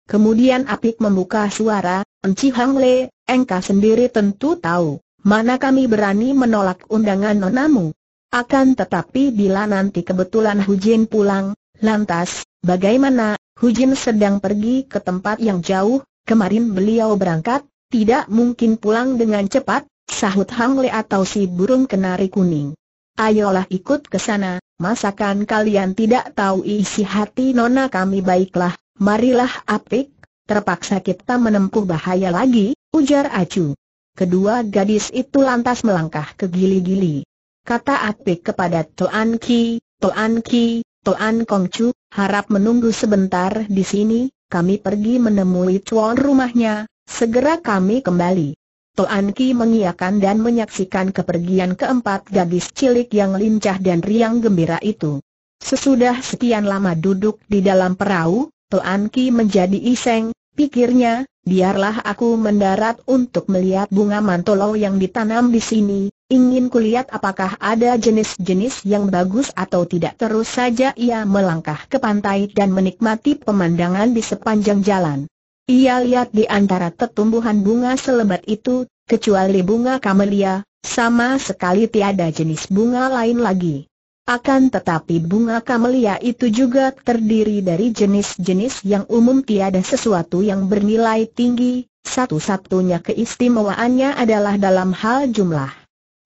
Kemudian Apik membuka suara, Enci Hang Le, engkau sendiri tentu tahu, mana kami berani menolak undangan nonamu. Akan tetapi bila nanti kebetulan Hu Jin pulang, lantas, bagaimana, Hu Jin sedang pergi ke tempat yang jauh, kemarin beliau berangkat, tidak mungkin pulang dengan cepat, sahut Hang Le atau si burung kenari kuning. Ayolah ikut ke sana, masakan kalian tidak tahu isi hati nona kami baiklah, Marilah apik, terpaksa kita menempuh bahaya lagi, ujar Acu. Kedua gadis itu lantas melangkah ke gili-gili. Kata Apik kepada Toan Ki, Toan Ki, Toan Chu, harap menunggu sebentar di sini, kami pergi menemui cuan rumahnya, segera kami kembali. Toan Ki mengiakan dan menyaksikan kepergian keempat gadis cilik yang lincah dan riang gembira itu. Sesudah sekian lama duduk di dalam perahu, Tuan Ki menjadi iseng, pikirnya, biarlah aku mendarat untuk melihat bunga mantolo yang ditanam di sini, ingin kulihat apakah ada jenis-jenis yang bagus atau tidak terus saja ia melangkah ke pantai dan menikmati pemandangan di sepanjang jalan. Ia lihat di antara tetumbuhan bunga selebat itu, kecuali bunga kamelia, sama sekali tiada jenis bunga lain lagi. Akan tetapi bunga kamelia itu juga terdiri dari jenis-jenis yang umum tiada sesuatu yang bernilai tinggi, satu-satunya keistimewaannya adalah dalam hal jumlah.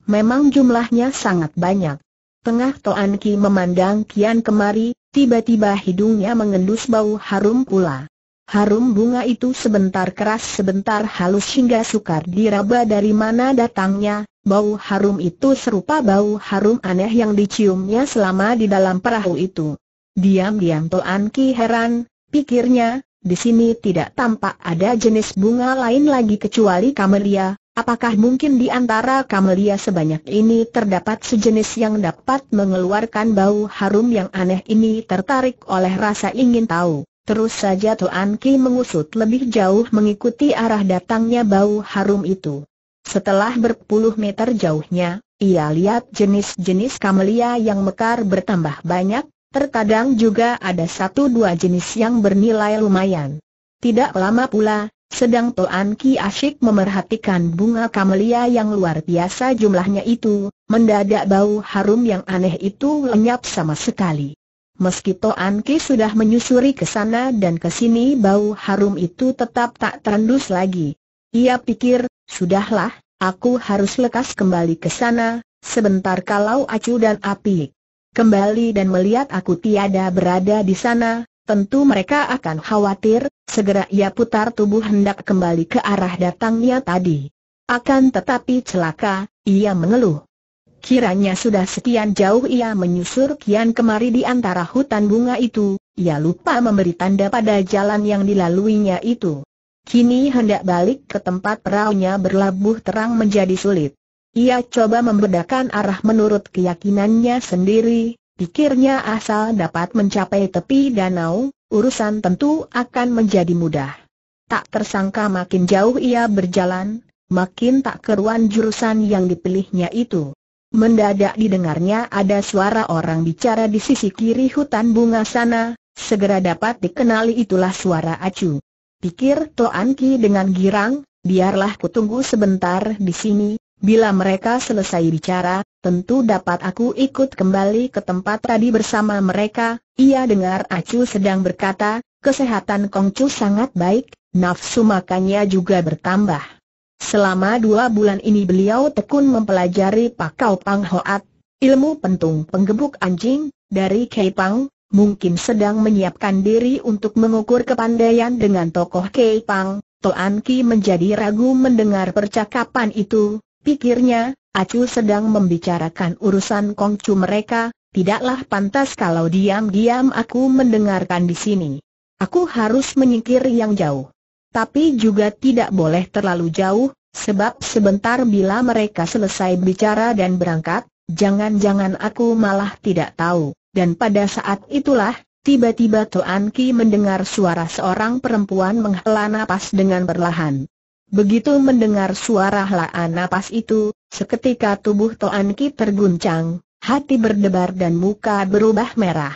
Memang jumlahnya sangat banyak. Tengah Toan Ki memandang Kian kemari, tiba-tiba hidungnya mengendus bau harum pula. Harum bunga itu sebentar keras sebentar halus hingga sukar diraba dari mana datangnya, Bau harum itu serupa bau harum aneh yang diciumnya selama di dalam perahu itu. Diam-diam Toan Ki heran, pikirnya, di sini tidak tampak ada jenis bunga lain lagi kecuali kamelia. Apakah mungkin di antara kamelia sebanyak ini terdapat sejenis yang dapat mengeluarkan bau harum yang aneh ini tertarik oleh rasa ingin tahu? Terus saja Toan Ki mengusut lebih jauh mengikuti arah datangnya bau harum itu. Setelah berpuluh meter jauhnya, ia lihat jenis-jenis kamelia yang mekar bertambah banyak, terkadang juga ada satu dua jenis yang bernilai lumayan. Tidak lama pula, sedang Toan Ki asyik memerhatikan bunga kamelia yang luar biasa jumlahnya itu, mendadak bau harum yang aneh itu lenyap sama sekali. Meski Toan Ki sudah menyusuri ke sana dan ke sini bau harum itu tetap tak terendus lagi. Ia pikir, Sudahlah, aku harus lekas kembali ke sana, sebentar kalau acu dan api kembali dan melihat aku tiada berada di sana, tentu mereka akan khawatir, segera ia putar tubuh hendak kembali ke arah datangnya tadi. Akan tetapi celaka, ia mengeluh. Kiranya sudah sekian jauh ia menyusur kian kemari di antara hutan bunga itu, ia lupa memberi tanda pada jalan yang dilaluinya itu. Kini hendak balik ke tempat perahunya berlabuh terang menjadi sulit. Ia coba membedakan arah menurut keyakinannya sendiri, pikirnya asal dapat mencapai tepi danau, urusan tentu akan menjadi mudah. Tak tersangka makin jauh ia berjalan, makin tak keruan jurusan yang dipilihnya itu. Mendadak didengarnya ada suara orang bicara di sisi kiri hutan bunga sana, segera dapat dikenali itulah suara acu pikir Toan Ki dengan girang, biarlah ku tunggu sebentar di sini, bila mereka selesai bicara, tentu dapat aku ikut kembali ke tempat tadi bersama mereka, ia dengar Acu sedang berkata, kesehatan Kongcu sangat baik, nafsu makannya juga bertambah. Selama dua bulan ini beliau tekun mempelajari pakau Hoat, ilmu pentung penggebuk anjing, dari Pang, mungkin sedang menyiapkan diri untuk mengukur kepandaian dengan tokoh Kei Pang, Toan Ki menjadi ragu mendengar percakapan itu, pikirnya, Acu sedang membicarakan urusan kongcu mereka, tidaklah pantas kalau diam-diam aku mendengarkan di sini. Aku harus menyingkir yang jauh. Tapi juga tidak boleh terlalu jauh, sebab sebentar bila mereka selesai bicara dan berangkat, jangan-jangan aku malah tidak tahu. Dan pada saat itulah, tiba-tiba Toan Ki mendengar suara seorang perempuan menghela napas dengan perlahan. Begitu mendengar suara helaan napas itu, seketika tubuh Toan Ki terguncang, hati berdebar dan muka berubah merah.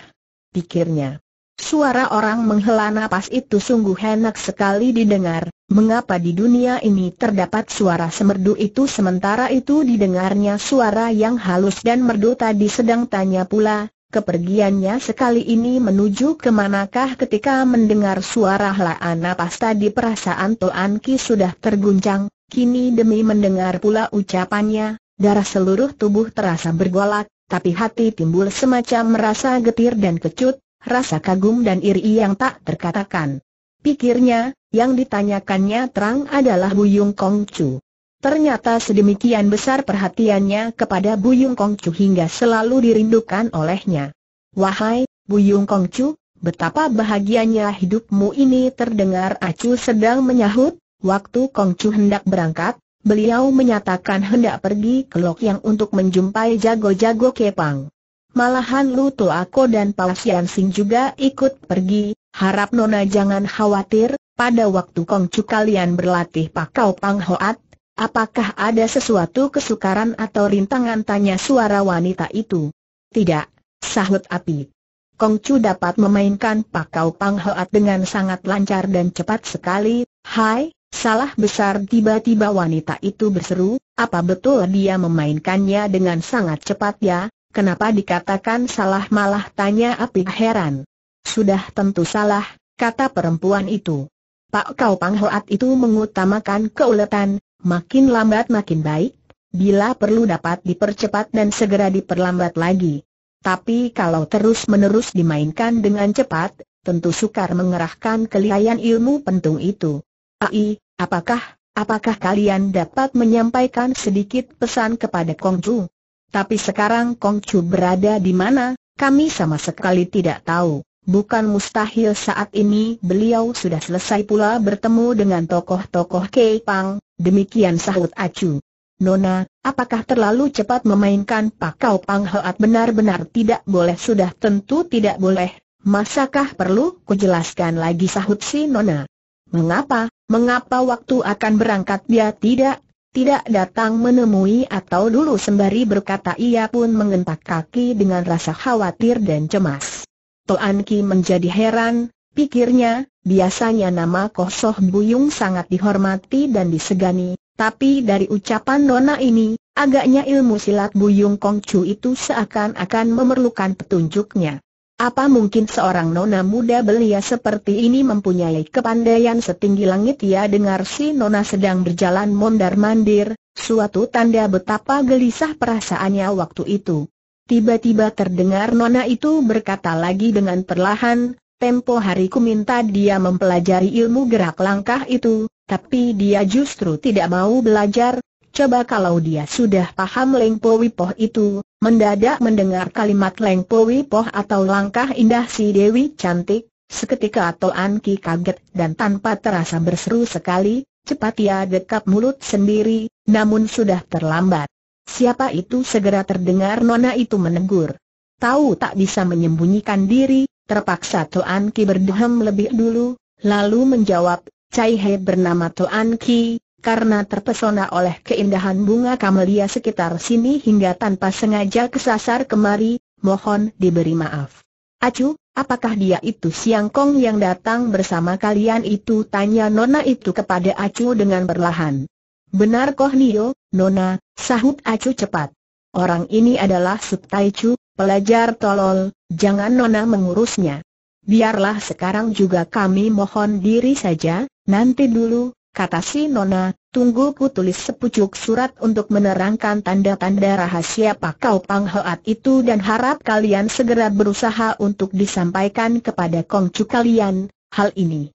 Pikirnya, Suara orang menghela napas itu sungguh enak sekali didengar, mengapa di dunia ini terdapat suara semerdu itu sementara itu didengarnya suara yang halus dan merdu tadi sedang tanya pula, Kepergiannya sekali ini menuju ke manakah ketika mendengar suara helaan napas tadi perasaan Toan Ki sudah terguncang, kini demi mendengar pula ucapannya, darah seluruh tubuh terasa bergolak, tapi hati timbul semacam merasa getir dan kecut, rasa kagum dan iri yang tak terkatakan. Pikirnya, yang ditanyakannya terang adalah Buyung Kongcu. Ternyata sedemikian besar perhatiannya kepada Buyung Kongcu hingga selalu dirindukan olehnya. Wahai, Buyung Kongcu, betapa bahagianya hidupmu ini terdengar Acu sedang menyahut, waktu Kongcu hendak berangkat, beliau menyatakan hendak pergi ke Lok Yang untuk menjumpai jago-jago Kepang. Malahan Lu Ako dan Pao Sing juga ikut pergi, harap Nona jangan khawatir, pada waktu Kongcu kalian berlatih Pakau Pang Hoat, Apakah ada sesuatu kesukaran atau rintangan tanya suara wanita itu? Tidak, sahut api. Kong Chu dapat memainkan pakau Pang Hoat dengan sangat lancar dan cepat sekali. Hai, salah besar tiba-tiba wanita itu berseru, apa betul dia memainkannya dengan sangat cepat ya? Kenapa dikatakan salah malah tanya api heran. Sudah tentu salah, kata perempuan itu. Pak Kau Pang Hoat itu mengutamakan keuletan, Makin lambat makin baik, bila perlu dapat dipercepat dan segera diperlambat lagi. Tapi kalau terus-menerus dimainkan dengan cepat, tentu sukar mengerahkan kelihayan ilmu pentung itu. Ai, apakah, apakah kalian dapat menyampaikan sedikit pesan kepada Kongcu? Tapi sekarang Kongcu berada di mana, kami sama sekali tidak tahu. Bukan mustahil saat ini beliau sudah selesai pula bertemu dengan tokoh-tokoh Kepang. Demikian sahut Acu. Nona, apakah terlalu cepat memainkan pakau panghoat benar-benar tidak boleh sudah tentu tidak boleh, masakah perlu kujelaskan lagi sahut si Nona. Mengapa, mengapa waktu akan berangkat dia tidak, tidak datang menemui atau dulu sembari berkata ia pun mengentak kaki dengan rasa khawatir dan cemas. toanki menjadi heran, Pikirnya, biasanya nama kosoh Soh Buyung sangat dihormati dan disegani, tapi dari ucapan Nona ini, agaknya ilmu silat Buyung Kongcu itu seakan-akan memerlukan petunjuknya. Apa mungkin seorang Nona muda belia seperti ini mempunyai kepandaian setinggi langit ya dengar si Nona sedang berjalan mondar-mandir, suatu tanda betapa gelisah perasaannya waktu itu. Tiba-tiba terdengar Nona itu berkata lagi dengan perlahan, Tempo hari ku minta dia mempelajari ilmu gerak langkah itu, tapi dia justru tidak mau belajar. Coba kalau dia sudah paham Lengpo Wipoh itu, mendadak mendengar kalimat Lengpo Wipoh atau langkah indah si Dewi cantik, seketika atau Ki kaget dan tanpa terasa berseru sekali, cepat ia dekap mulut sendiri, namun sudah terlambat. Siapa itu segera terdengar nona itu menegur. Tahu tak bisa menyembunyikan diri, Terpaksa Toan Ki berdehem lebih dulu, lalu menjawab, Cai He bernama Toan Ki, karena terpesona oleh keindahan bunga kamelia sekitar sini hingga tanpa sengaja kesasar kemari, mohon diberi maaf. Acu, apakah dia itu Siang Kong yang datang bersama kalian itu? Tanya Nona itu kepada Acu dengan berlahan. Benar Koh Nio, Nona, sahut Acu cepat. Orang ini adalah Subtaichu, Chu, pelajar tolol, jangan Nona mengurusnya. Biarlah sekarang juga kami mohon diri saja, nanti dulu, kata si Nona, tunggu ku tulis sepucuk surat untuk menerangkan tanda-tanda rahasia Pakau Pang Hoat itu dan harap kalian segera berusaha untuk disampaikan kepada Kongcu kalian, hal ini.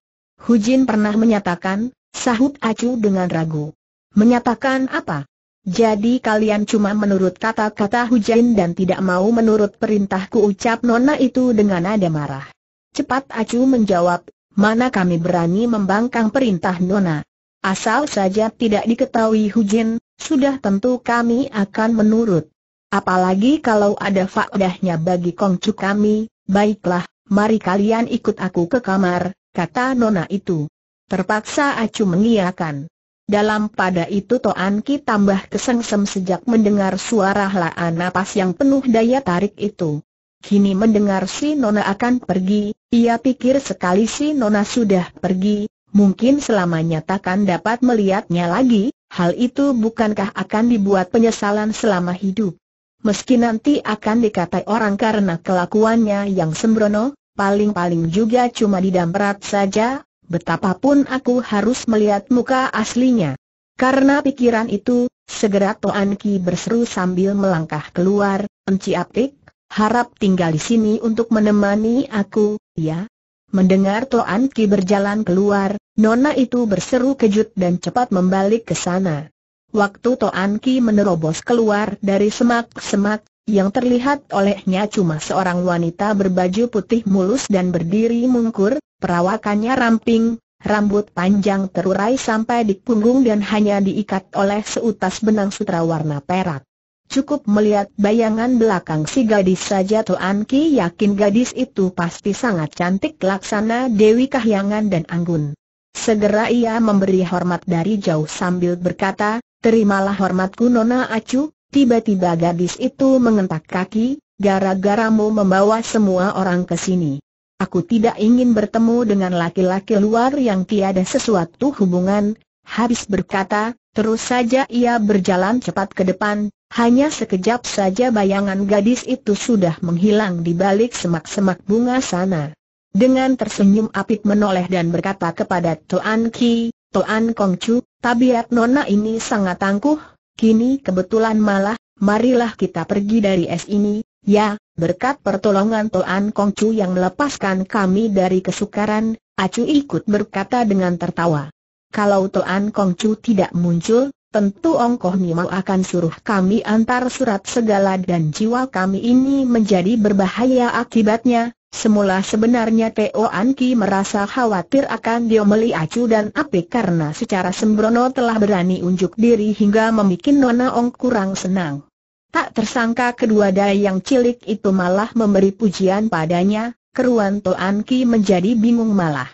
Hujin pernah menyatakan, sahut Acu dengan ragu. Menyatakan apa? Jadi kalian cuma menurut kata-kata Hujain dan tidak mau menurut perintahku ucap Nona itu dengan nada marah. Cepat Acu menjawab, mana kami berani membangkang perintah Nona. Asal saja tidak diketahui Hujain, sudah tentu kami akan menurut. Apalagi kalau ada faedahnya bagi kongcu kami, baiklah, mari kalian ikut aku ke kamar, kata Nona itu. Terpaksa Acu mengiakan. Dalam pada itu Toan Ki tambah kesengsem sejak mendengar suara helaan napas yang penuh daya tarik itu. Kini mendengar si Nona akan pergi, ia pikir sekali si Nona sudah pergi, mungkin selamanya takkan dapat melihatnya lagi, hal itu bukankah akan dibuat penyesalan selama hidup. Meski nanti akan dikatai orang karena kelakuannya yang sembrono, paling-paling juga cuma didamperat saja, betapapun aku harus melihat muka aslinya. Karena pikiran itu, segera Toan Ki berseru sambil melangkah keluar, Enci Apik, harap tinggal di sini untuk menemani aku, ya? Mendengar Toan Ki berjalan keluar, Nona itu berseru kejut dan cepat membalik ke sana. Waktu Toan Ki menerobos keluar dari semak-semak, yang terlihat olehnya cuma seorang wanita berbaju putih mulus dan berdiri mungkur, perawakannya ramping, rambut panjang terurai sampai di punggung dan hanya diikat oleh seutas benang sutra warna perak. Cukup melihat bayangan belakang si gadis saja Tuan Ki yakin gadis itu pasti sangat cantik laksana Dewi Kahyangan dan Anggun. Segera ia memberi hormat dari jauh sambil berkata, terimalah hormatku Nona Acu, tiba-tiba gadis itu mengentak kaki, gara-garamu membawa semua orang ke sini. Aku tidak ingin bertemu dengan laki-laki luar yang tiada sesuatu hubungan, habis berkata, terus saja ia berjalan cepat ke depan, hanya sekejap saja bayangan gadis itu sudah menghilang di balik semak-semak bunga sana. Dengan tersenyum apik menoleh dan berkata kepada Toan Ki, Toan Kong Chu, tabiat nona ini sangat tangguh. kini kebetulan malah, marilah kita pergi dari es ini, Ya, berkat pertolongan Toan Kongcu yang melepaskan kami dari kesukaran, Acu ikut berkata dengan tertawa. Kalau Toan Kongcu tidak muncul, tentu Ongkoh Nimau akan suruh kami antar surat segala dan jiwa kami ini menjadi berbahaya akibatnya. Semula sebenarnya Toan Anki merasa khawatir akan diomeli Acu dan Api karena secara sembrono telah berani unjuk diri hingga membuat Nona Ong kurang senang. Tak tersangka kedua dayang cilik itu malah memberi pujian padanya, keruan Toan Ki menjadi bingung malah.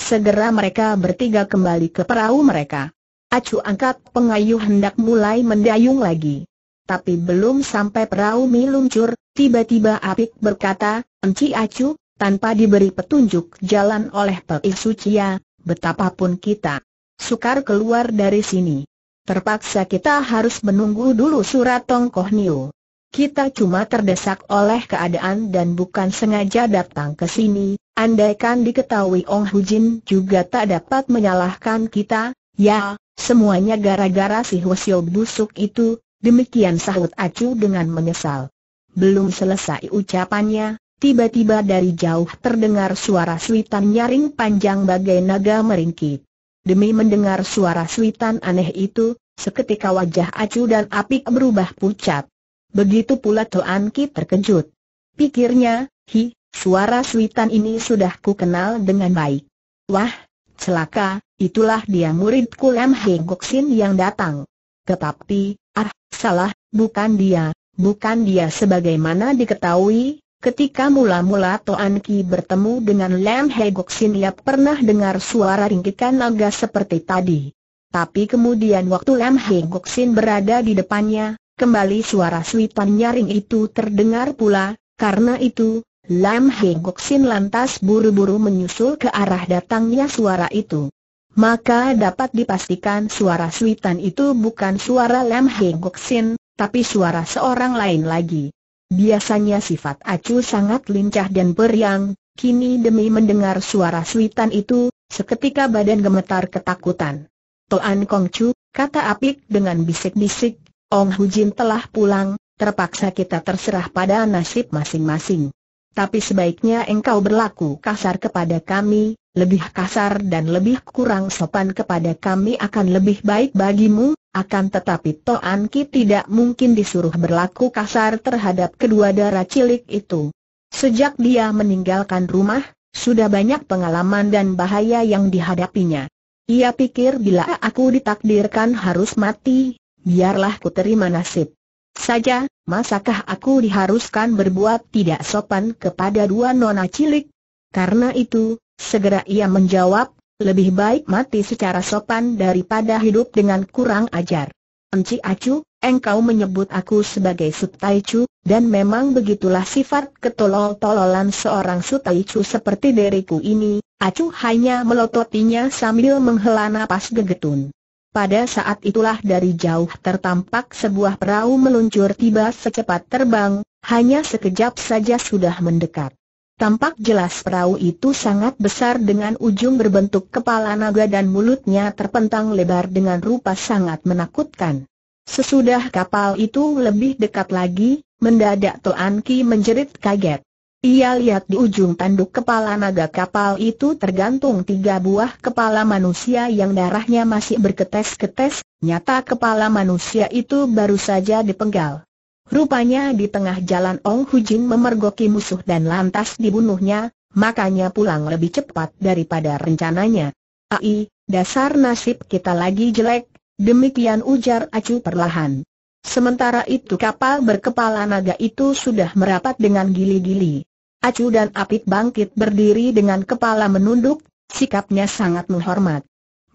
Segera mereka bertiga kembali ke perahu mereka. Acu angkat pengayuh hendak mulai mendayung lagi. Tapi belum sampai perahu meluncur, tiba-tiba Apik berkata, Enci Acu, tanpa diberi petunjuk jalan oleh Pei Suciya, betapapun kita sukar keluar dari sini. Terpaksa kita harus menunggu dulu surat Tongkoh Niu. Kita cuma terdesak oleh keadaan dan bukan sengaja datang ke sini. Andaikan diketahui Ong Hu Jin juga tak dapat menyalahkan kita, ya, semuanya gara-gara si Hwasyo busuk itu, demikian sahut Acu dengan menyesal. Belum selesai ucapannya, tiba-tiba dari jauh terdengar suara suitan nyaring panjang bagai naga meringkik. Demi mendengar suara suitan aneh itu, seketika wajah acu dan Apik berubah pucat. Begitu pula Tuan Ki terkejut. Pikirnya, hi, suara suitan ini sudah ku kenal dengan baik. Wah, celaka, itulah dia muridku Lam Heng Goksin yang datang. Tetapi, ah, salah, bukan dia, bukan dia sebagaimana diketahui, Ketika mula-mula Toan Ki bertemu dengan Lam He Gok Sin ia pernah dengar suara ringkikan naga seperti tadi. Tapi kemudian waktu Lam He Gok Sin berada di depannya, kembali suara suitan nyaring itu terdengar pula, karena itu, Lam He Gok Sin lantas buru-buru menyusul ke arah datangnya suara itu. Maka dapat dipastikan suara suitan itu bukan suara Lam He Gok Sin, tapi suara seorang lain lagi. Biasanya sifat acu sangat lincah dan periang, kini demi mendengar suara suitan itu, seketika badan gemetar ketakutan. Toan Kong Chu, kata Apik dengan bisik-bisik, Ong Hu Jin telah pulang, terpaksa kita terserah pada nasib masing-masing. Tapi sebaiknya engkau berlaku kasar kepada kami, lebih kasar dan lebih kurang sopan kepada kami akan lebih baik bagimu, akan tetapi Toan Ki tidak mungkin disuruh berlaku kasar terhadap kedua darah cilik itu. Sejak dia meninggalkan rumah, sudah banyak pengalaman dan bahaya yang dihadapinya. Ia pikir bila aku ditakdirkan harus mati, biarlah ku terima nasib. Saja, masakah aku diharuskan berbuat tidak sopan kepada dua nona cilik? Karena itu, Segera ia menjawab, lebih baik mati secara sopan daripada hidup dengan kurang ajar. Enci Acu, engkau menyebut aku sebagai Sutaicu, dan memang begitulah sifat ketolol-tololan seorang Sutaicu seperti diriku ini, Acu hanya melototinya sambil menghela napas gegetun. Pada saat itulah dari jauh tertampak sebuah perahu meluncur tiba secepat terbang, hanya sekejap saja sudah mendekat. Tampak jelas perahu itu sangat besar dengan ujung berbentuk kepala naga dan mulutnya terpentang lebar dengan rupa sangat menakutkan. Sesudah kapal itu lebih dekat lagi, mendadak Toan Ki menjerit kaget. Ia lihat di ujung tanduk kepala naga kapal itu tergantung tiga buah kepala manusia yang darahnya masih berketes-ketes, nyata kepala manusia itu baru saja dipenggal. Rupanya di tengah jalan Ong Hu Jin memergoki musuh dan lantas dibunuhnya, makanya pulang lebih cepat daripada rencananya. Ai, dasar nasib kita lagi jelek, demikian ujar Acu perlahan. Sementara itu kapal berkepala naga itu sudah merapat dengan gili-gili. Acu dan Apit bangkit berdiri dengan kepala menunduk, sikapnya sangat menghormat.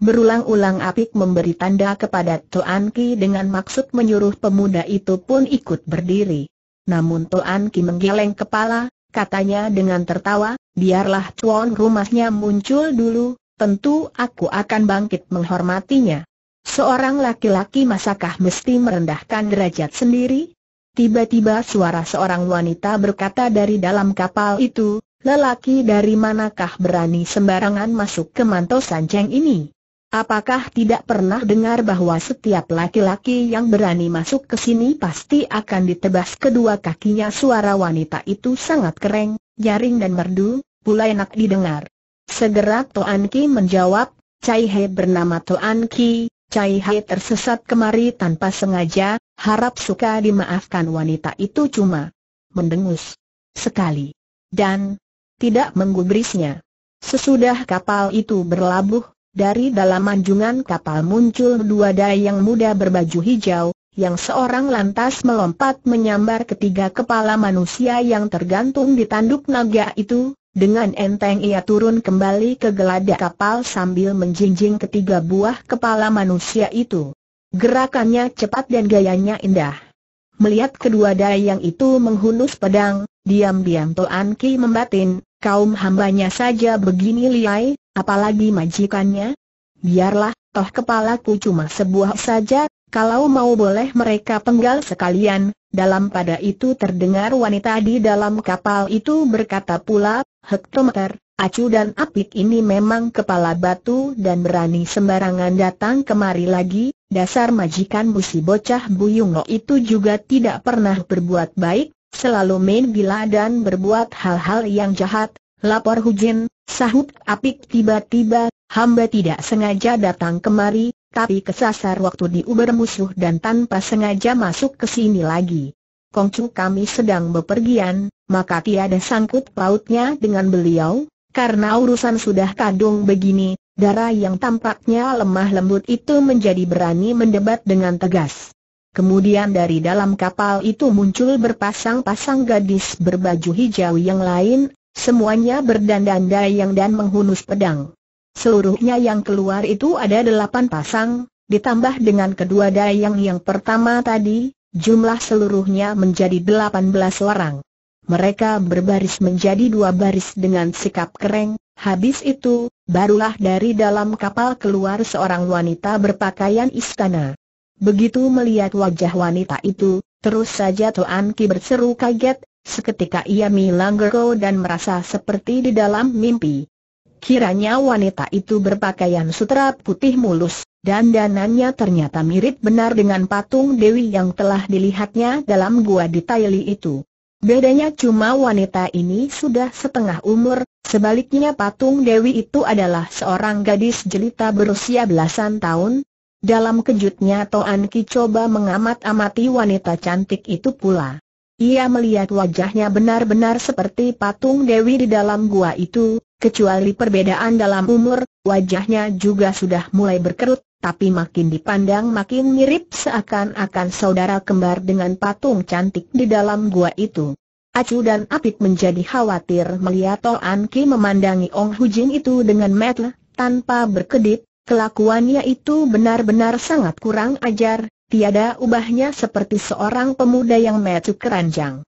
Berulang-ulang Apik memberi tanda kepada Toan Ki dengan maksud menyuruh pemuda itu pun ikut berdiri. Namun Toan Ki menggeleng kepala, katanya dengan tertawa, biarlah tuan rumahnya muncul dulu, tentu aku akan bangkit menghormatinya. Seorang laki-laki masakah mesti merendahkan derajat sendiri? Tiba-tiba suara seorang wanita berkata dari dalam kapal itu, lelaki dari manakah berani sembarangan masuk ke manto sanjeng ini? Apakah tidak pernah dengar bahwa setiap laki-laki yang berani masuk ke sini pasti akan ditebas kedua kakinya suara wanita itu sangat kering, jaring dan merdu, pula enak didengar. Segera Toan Ki menjawab, Cai He bernama Toan Ki, Cai He tersesat kemari tanpa sengaja, harap suka dimaafkan wanita itu cuma mendengus sekali dan tidak menggubrisnya. Sesudah kapal itu berlabuh, dari dalam anjungan kapal muncul dua dayang muda berbaju hijau, yang seorang lantas melompat menyambar ketiga kepala manusia yang tergantung di tanduk naga itu, dengan enteng ia turun kembali ke geladak kapal sambil menjinjing ketiga buah kepala manusia itu. Gerakannya cepat dan gayanya indah. Melihat kedua dayang itu menghunus pedang, diam-diam Toan Ki membatin, kaum hambanya saja begini liai, Apalagi majikannya? Biarlah, toh kepalaku cuma sebuah saja, kalau mau boleh mereka penggal sekalian. Dalam pada itu terdengar wanita di dalam kapal itu berkata pula, hektometer, acu dan apik ini memang kepala batu dan berani sembarangan datang kemari lagi, dasar majikan busi bocah buyungo itu juga tidak pernah berbuat baik, selalu main gila dan berbuat hal-hal yang jahat, lapor Hujin, Sahut apik tiba-tiba, hamba tidak sengaja datang kemari, tapi kesasar waktu diuber musuh dan tanpa sengaja masuk ke sini lagi. Kongcu kami sedang bepergian, maka tiada sangkut pautnya dengan beliau, karena urusan sudah kadung begini, darah yang tampaknya lemah lembut itu menjadi berani mendebat dengan tegas. Kemudian dari dalam kapal itu muncul berpasang-pasang gadis berbaju hijau yang lain, Semuanya berdandan dayang dan menghunus pedang. Seluruhnya yang keluar itu ada delapan pasang, ditambah dengan kedua dayang yang pertama tadi, jumlah seluruhnya menjadi delapan belas orang. Mereka berbaris menjadi dua baris dengan sikap kering. habis itu, barulah dari dalam kapal keluar seorang wanita berpakaian istana. Begitu melihat wajah wanita itu, terus saja Tuan Ki berseru kaget, Seketika ia milang dan merasa seperti di dalam mimpi. Kiranya wanita itu berpakaian sutra putih mulus, dan danannya ternyata mirip benar dengan patung Dewi yang telah dilihatnya dalam gua di Taili itu. Bedanya cuma wanita ini sudah setengah umur, sebaliknya patung Dewi itu adalah seorang gadis jelita berusia belasan tahun. Dalam kejutnya Toan Ki coba mengamat-amati wanita cantik itu pula. Ia melihat wajahnya benar-benar seperti patung Dewi di dalam gua itu, kecuali perbedaan dalam umur, wajahnya juga sudah mulai berkerut, tapi makin dipandang makin mirip seakan-akan saudara kembar dengan patung cantik di dalam gua itu. Acu dan Apit menjadi khawatir melihat Toan Ki memandangi Ong Hujin itu dengan metel, tanpa berkedip, kelakuannya itu benar-benar sangat kurang ajar, tiada ubahnya seperti seorang pemuda yang metu keranjang.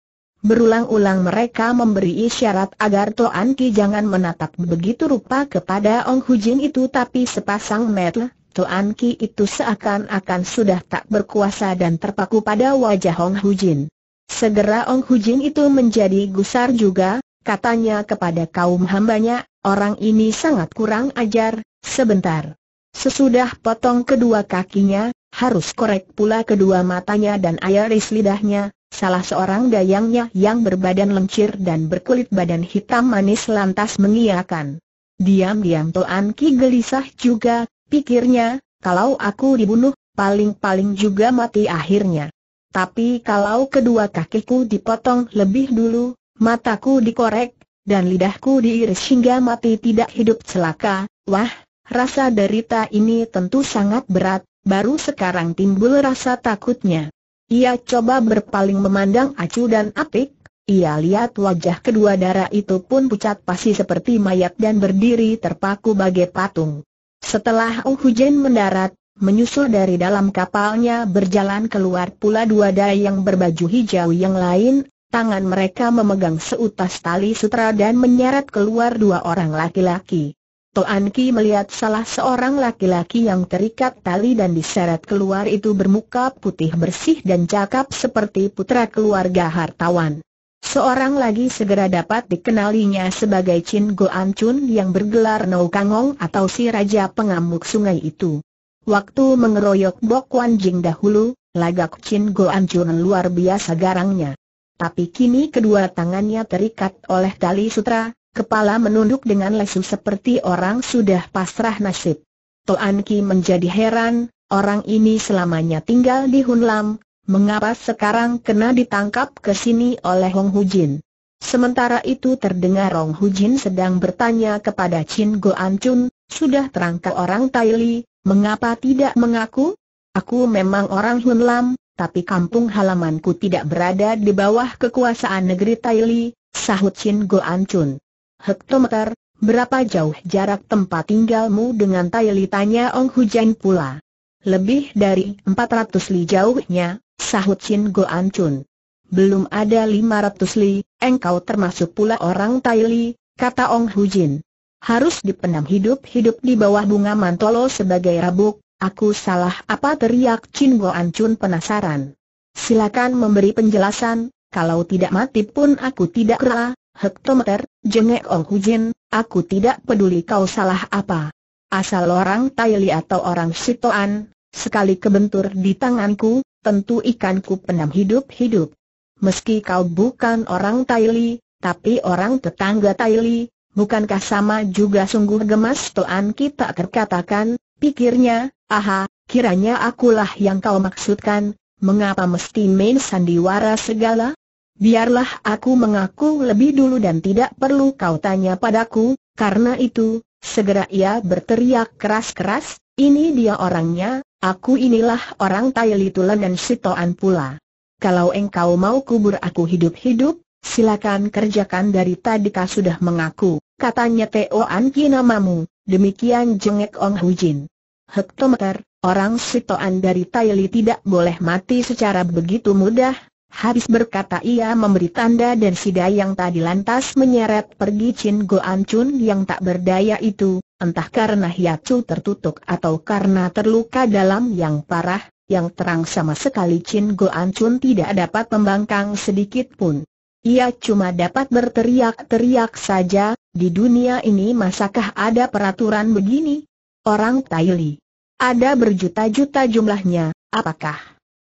Berulang-ulang mereka memberi isyarat agar Toan Ki jangan menatap begitu rupa kepada Ong Hujin itu tapi sepasang metu Toan Ki itu seakan-akan sudah tak berkuasa dan terpaku pada wajah Hong Hujin. Segera Ong Hujin itu menjadi gusar juga, katanya kepada kaum hambanya, orang ini sangat kurang ajar, sebentar. Sesudah potong kedua kakinya, harus korek pula kedua matanya dan iris lidahnya, salah seorang dayangnya yang berbadan lencir dan berkulit badan hitam manis lantas mengiakan. Diam-diam Toan Ki gelisah juga, pikirnya, kalau aku dibunuh, paling-paling juga mati akhirnya. Tapi kalau kedua kakiku dipotong lebih dulu, mataku dikorek, dan lidahku diiris hingga mati tidak hidup celaka, wah, rasa derita ini tentu sangat berat, baru sekarang timbul rasa takutnya. Ia coba berpaling memandang acu dan apik, ia lihat wajah kedua darah itu pun pucat pasi seperti mayat dan berdiri terpaku bagai patung. Setelah Oh Hujen mendarat, menyusul dari dalam kapalnya berjalan keluar pula dua darah yang berbaju hijau yang lain, tangan mereka memegang seutas tali sutra dan menyeret keluar dua orang laki-laki. Toan Ki melihat salah seorang laki-laki yang terikat tali dan diseret keluar itu bermuka putih bersih dan cakap seperti putra keluarga hartawan. Seorang lagi segera dapat dikenalinya sebagai Chin Goan Chun yang bergelar Nau Kangong atau si Raja Pengamuk Sungai itu. Waktu mengeroyok Bok Wan Jing dahulu, lagak Chin Goan Chun luar biasa garangnya. Tapi kini kedua tangannya terikat oleh tali sutra, kepala menunduk dengan lesu seperti orang sudah pasrah nasib. Toan Ki menjadi heran, orang ini selamanya tinggal di Hunlam, mengapa sekarang kena ditangkap ke sini oleh Hong Hu Jin? Sementara itu terdengar Hong Hu Jin sedang bertanya kepada Chin Go An Chun, sudah terangkat orang Li, mengapa tidak mengaku? Aku memang orang Hunlam, tapi kampung halamanku tidak berada di bawah kekuasaan negeri Li, sahut Chin Go An Chun hektometer, berapa jauh jarak tempat tinggalmu dengan Taili tanya Ong Hujan pula. Lebih dari 400 li jauhnya, sahut Chin Go Chun. Belum ada 500 li, engkau termasuk pula orang Taili, kata Ong Hujin. Harus dipenam hidup-hidup di bawah bunga mantolo sebagai rabuk, aku salah apa teriak Chin Go Chun penasaran. Silakan memberi penjelasan, kalau tidak mati pun aku tidak rela, Hektometer, jengek Ong Hujin, aku tidak peduli kau salah apa. Asal orang Taili atau orang Sitoan, sekali kebentur di tanganku, tentu ikanku penam hidup-hidup. Meski kau bukan orang Taili, tapi orang tetangga Taili, bukankah sama juga sungguh gemas Toan kita terkatakan, pikirnya, aha, kiranya akulah yang kau maksudkan, mengapa mesti main sandiwara segala? biarlah aku mengaku lebih dulu dan tidak perlu kau tanya padaku, karena itu, segera ia berteriak keras-keras, ini dia orangnya, aku inilah orang Tailitulan dan Sitoan pula. Kalau engkau mau kubur aku hidup-hidup, silakan kerjakan dari tadi kau sudah mengaku, katanya Teoan Ki namamu, demikian jengek Ong Hujin. Hektometer, orang Sitoan dari Taili tidak boleh mati secara begitu mudah, Habis berkata ia memberi tanda dan si Dayang tadi lantas menyeret pergi Chin Go Chun yang tak berdaya itu, entah karena Hiacu tertutup atau karena terluka dalam yang parah, yang terang sama sekali Chin Go Chun tidak dapat membangkang sedikit pun. Ia cuma dapat berteriak-teriak saja, di dunia ini masakah ada peraturan begini? Orang Taili. Ada berjuta-juta jumlahnya, apakah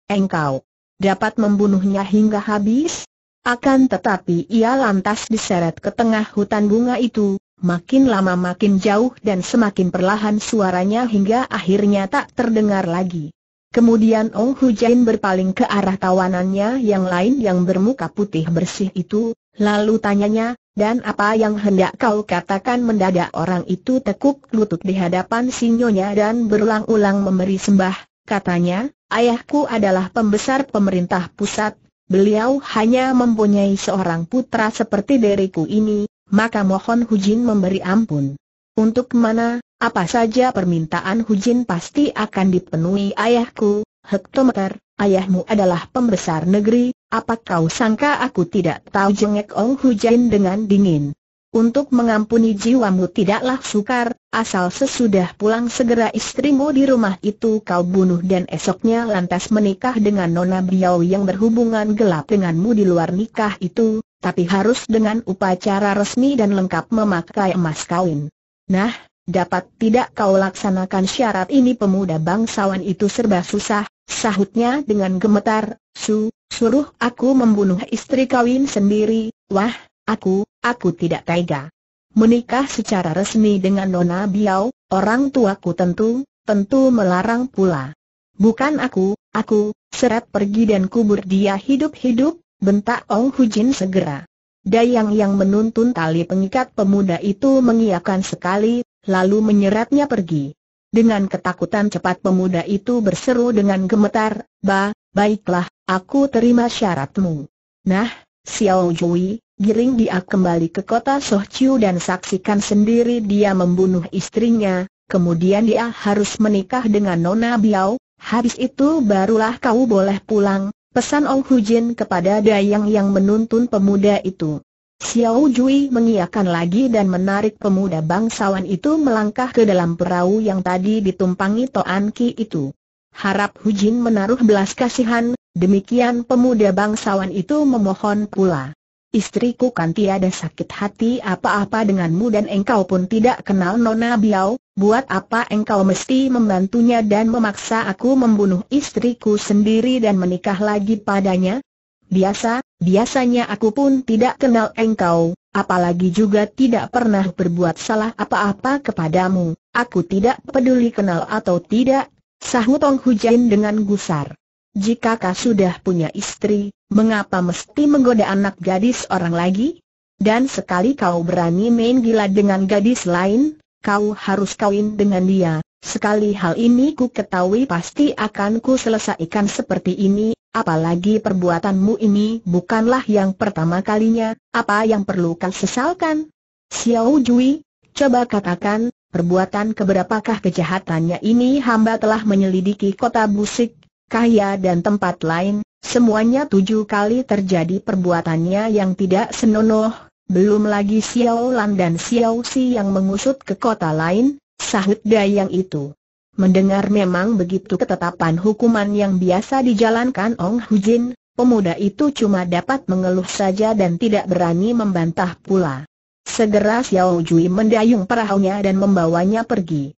engkau dapat membunuhnya hingga habis? Akan tetapi ia lantas diseret ke tengah hutan bunga itu, makin lama makin jauh dan semakin perlahan suaranya hingga akhirnya tak terdengar lagi. Kemudian Ong Hu Jain berpaling ke arah tawanannya yang lain yang bermuka putih bersih itu, lalu tanyanya, dan apa yang hendak kau katakan mendadak orang itu tekuk lutut di hadapan sinyonya dan berulang-ulang memberi sembah, katanya, Ayahku adalah pembesar pemerintah pusat, beliau hanya mempunyai seorang putra seperti diriku ini, maka mohon Hujin memberi ampun. Untuk mana, apa saja permintaan Hujin pasti akan dipenuhi ayahku, hektometer, ayahmu adalah pembesar negeri, apa kau sangka aku tidak tahu jengek Ong Hujin dengan dingin untuk mengampuni jiwamu tidaklah sukar, asal sesudah pulang segera istrimu di rumah itu kau bunuh dan esoknya lantas menikah dengan Nona Biao yang berhubungan gelap denganmu di luar nikah itu, tapi harus dengan upacara resmi dan lengkap memakai emas kawin. Nah, dapat tidak kau laksanakan syarat ini pemuda bangsawan itu serba susah, sahutnya dengan gemetar, su, suruh aku membunuh istri kawin sendiri, wah, Aku, aku tidak tega. Menikah secara resmi dengan Nona Biao, orang tuaku tentu, tentu melarang pula. Bukan aku, aku, seret pergi dan kubur dia hidup-hidup, bentak Ong Hujin segera. Dayang yang menuntun tali pengikat pemuda itu mengiakan sekali, lalu menyeretnya pergi. Dengan ketakutan cepat pemuda itu berseru dengan gemetar, Ba, baiklah, aku terima syaratmu. Nah, Xiao Jui, giring dia kembali ke kota Sohciu dan saksikan sendiri dia membunuh istrinya, kemudian dia harus menikah dengan Nona Biao, habis itu barulah kau boleh pulang, pesan Ong Jin kepada Dayang yang menuntun pemuda itu. Xiao Jui mengiakan lagi dan menarik pemuda bangsawan itu melangkah ke dalam perahu yang tadi ditumpangi Toan Ki itu. Harap Hu Jin menaruh belas kasihan, demikian pemuda bangsawan itu memohon pula istriku kan tiada sakit hati apa-apa denganmu dan engkau pun tidak kenal Nona Biao, buat apa engkau mesti membantunya dan memaksa aku membunuh istriku sendiri dan menikah lagi padanya? Biasa, biasanya aku pun tidak kenal engkau, apalagi juga tidak pernah berbuat salah apa-apa kepadamu, aku tidak peduli kenal atau tidak, sahut Tong Hujain dengan gusar. Jika kau sudah punya istri, mengapa mesti menggoda anak gadis orang lagi? Dan sekali kau berani main gila dengan gadis lain, kau harus kawin dengan dia. Sekali hal ini ku ketahui pasti akan ku selesaikan seperti ini, apalagi perbuatanmu ini bukanlah yang pertama kalinya, apa yang perlu kau sesalkan? Xiao Jui, coba katakan, perbuatan keberapakah kejahatannya ini hamba telah menyelidiki kota Busik, kaya dan tempat lain, semuanya tujuh kali terjadi perbuatannya yang tidak senonoh, belum lagi Xiao Lan dan Xiao Si yang mengusut ke kota lain, sahut Dayang itu. Mendengar memang begitu ketetapan hukuman yang biasa dijalankan Ong Hu Jin, pemuda itu cuma dapat mengeluh saja dan tidak berani membantah pula. Segera Xiao Jui mendayung perahunya dan membawanya pergi.